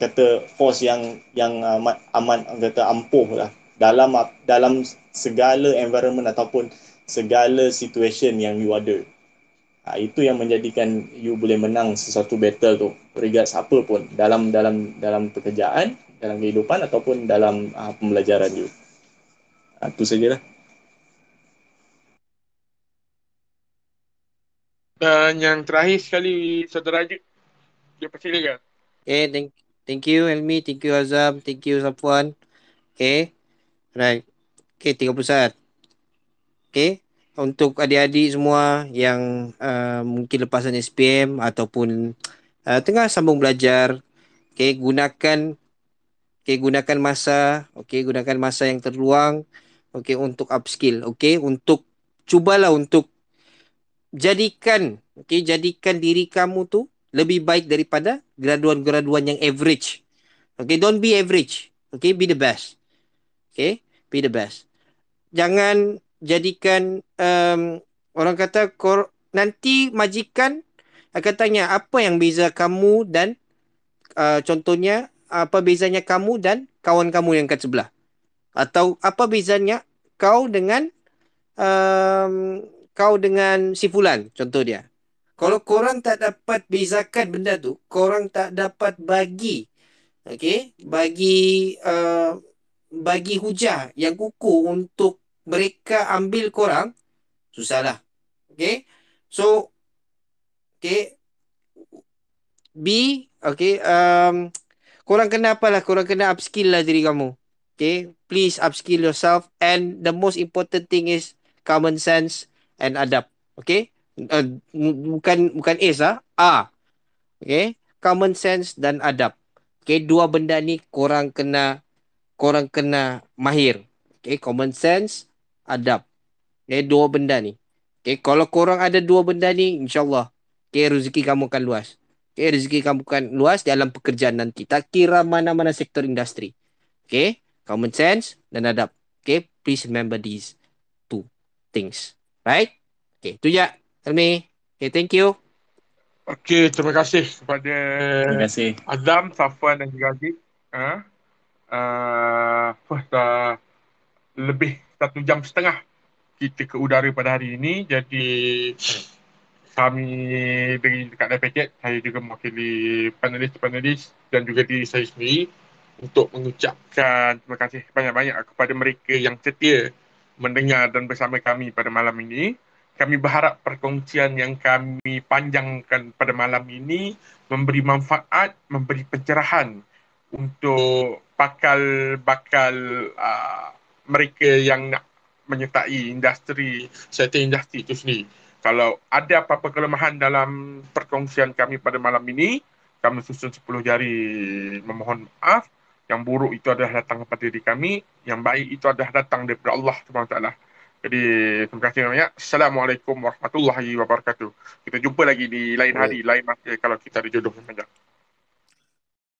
kata force yang yang amat amat kata ampuh lah dalam dalam segala environment ataupun segala situation yang you ada. Ha, itu yang menjadikan you boleh menang sesuatu battle tu regardless apa pun dalam dalam dalam pekerjaan dalam kehidupan ataupun dalam uh, pembelajaran you ha, itu sajalah dan yang terakhir sekali saudara Haji dia persilakan okay, eh, thank, thank you Elmi thank you Azam thank you Safwan okay right okay 30 saat okay untuk adik-adik semua yang uh, mungkin lepasan SPM ataupun uh, tengah sambung belajar, okay, gunakan okay, gunakan masa, okay, gunakan masa yang terluang okay, untuk upskill, okay, untuk cubalah untuk jadikan okay, jadikan diri kamu tu lebih baik daripada graduan-graduan yang average. Okay, don't be average. Okay, be the best. Okay, be the best. Jangan jadikan um, orang kata kor- nanti majikan akan tanya apa yang beza kamu dan uh, contohnya apa bezanya kamu dan kawan kamu yang kat sebelah atau apa bezanya kau dengan um, kau dengan si fulan contoh dia kalau korang tak dapat bezakan benda tu korang tak dapat bagi okey bagi uh, bagi hujah yang kukuh untuk mereka ambil korang, susahlah. Okay? So, okay. B, okay. Um, korang kena lah? korang kena upskill lah diri kamu. Okay? Please upskill yourself. And the most important thing is common sense and adapt. Okay? Uh, bukan bukan S sah, A. Okay? Common sense dan adapt. Okay, dua benda ni korang kena korang kena mahir. Okay, common sense adab. Okay, dua benda ni. Okay, kalau korang ada dua benda ni, insyaAllah. Okay, rezeki kamu akan luas. Okay, rezeki kamu akan luas dalam pekerjaan nanti. Tak kira mana-mana sektor industri. Okay, common sense dan adab. Okay, please remember these two things. Right? Okay, tu je. Tell me. Okay, thank you. Okay, terima kasih kepada terima kasih. Adam, Safwan dan juga Aziz. Uh, uh, first, uh, lebih satu jam setengah kita ke udara pada hari ini. Jadi kami dari dekat Dai Paket, saya juga mewakili panelis-panelis dan juga diri saya sendiri untuk mengucapkan terima kasih banyak-banyak kepada mereka yang setia mendengar dan bersama kami pada malam ini. Kami berharap perkongsian yang kami panjangkan pada malam ini memberi manfaat, memberi pencerahan untuk bakal-bakal uh, mereka yang nak menyertai industri sektor industri itu sendiri. Kalau ada apa-apa kelemahan dalam perkongsian kami pada malam ini, kami susun 10 jari memohon maaf. Yang buruk itu adalah datang kepada diri kami. Yang baik itu adalah datang daripada Allah SWT. Jadi, terima kasih banyak. Assalamualaikum warahmatullahi wabarakatuh. Kita jumpa lagi di lain hari, lain masa kalau kita ada jodoh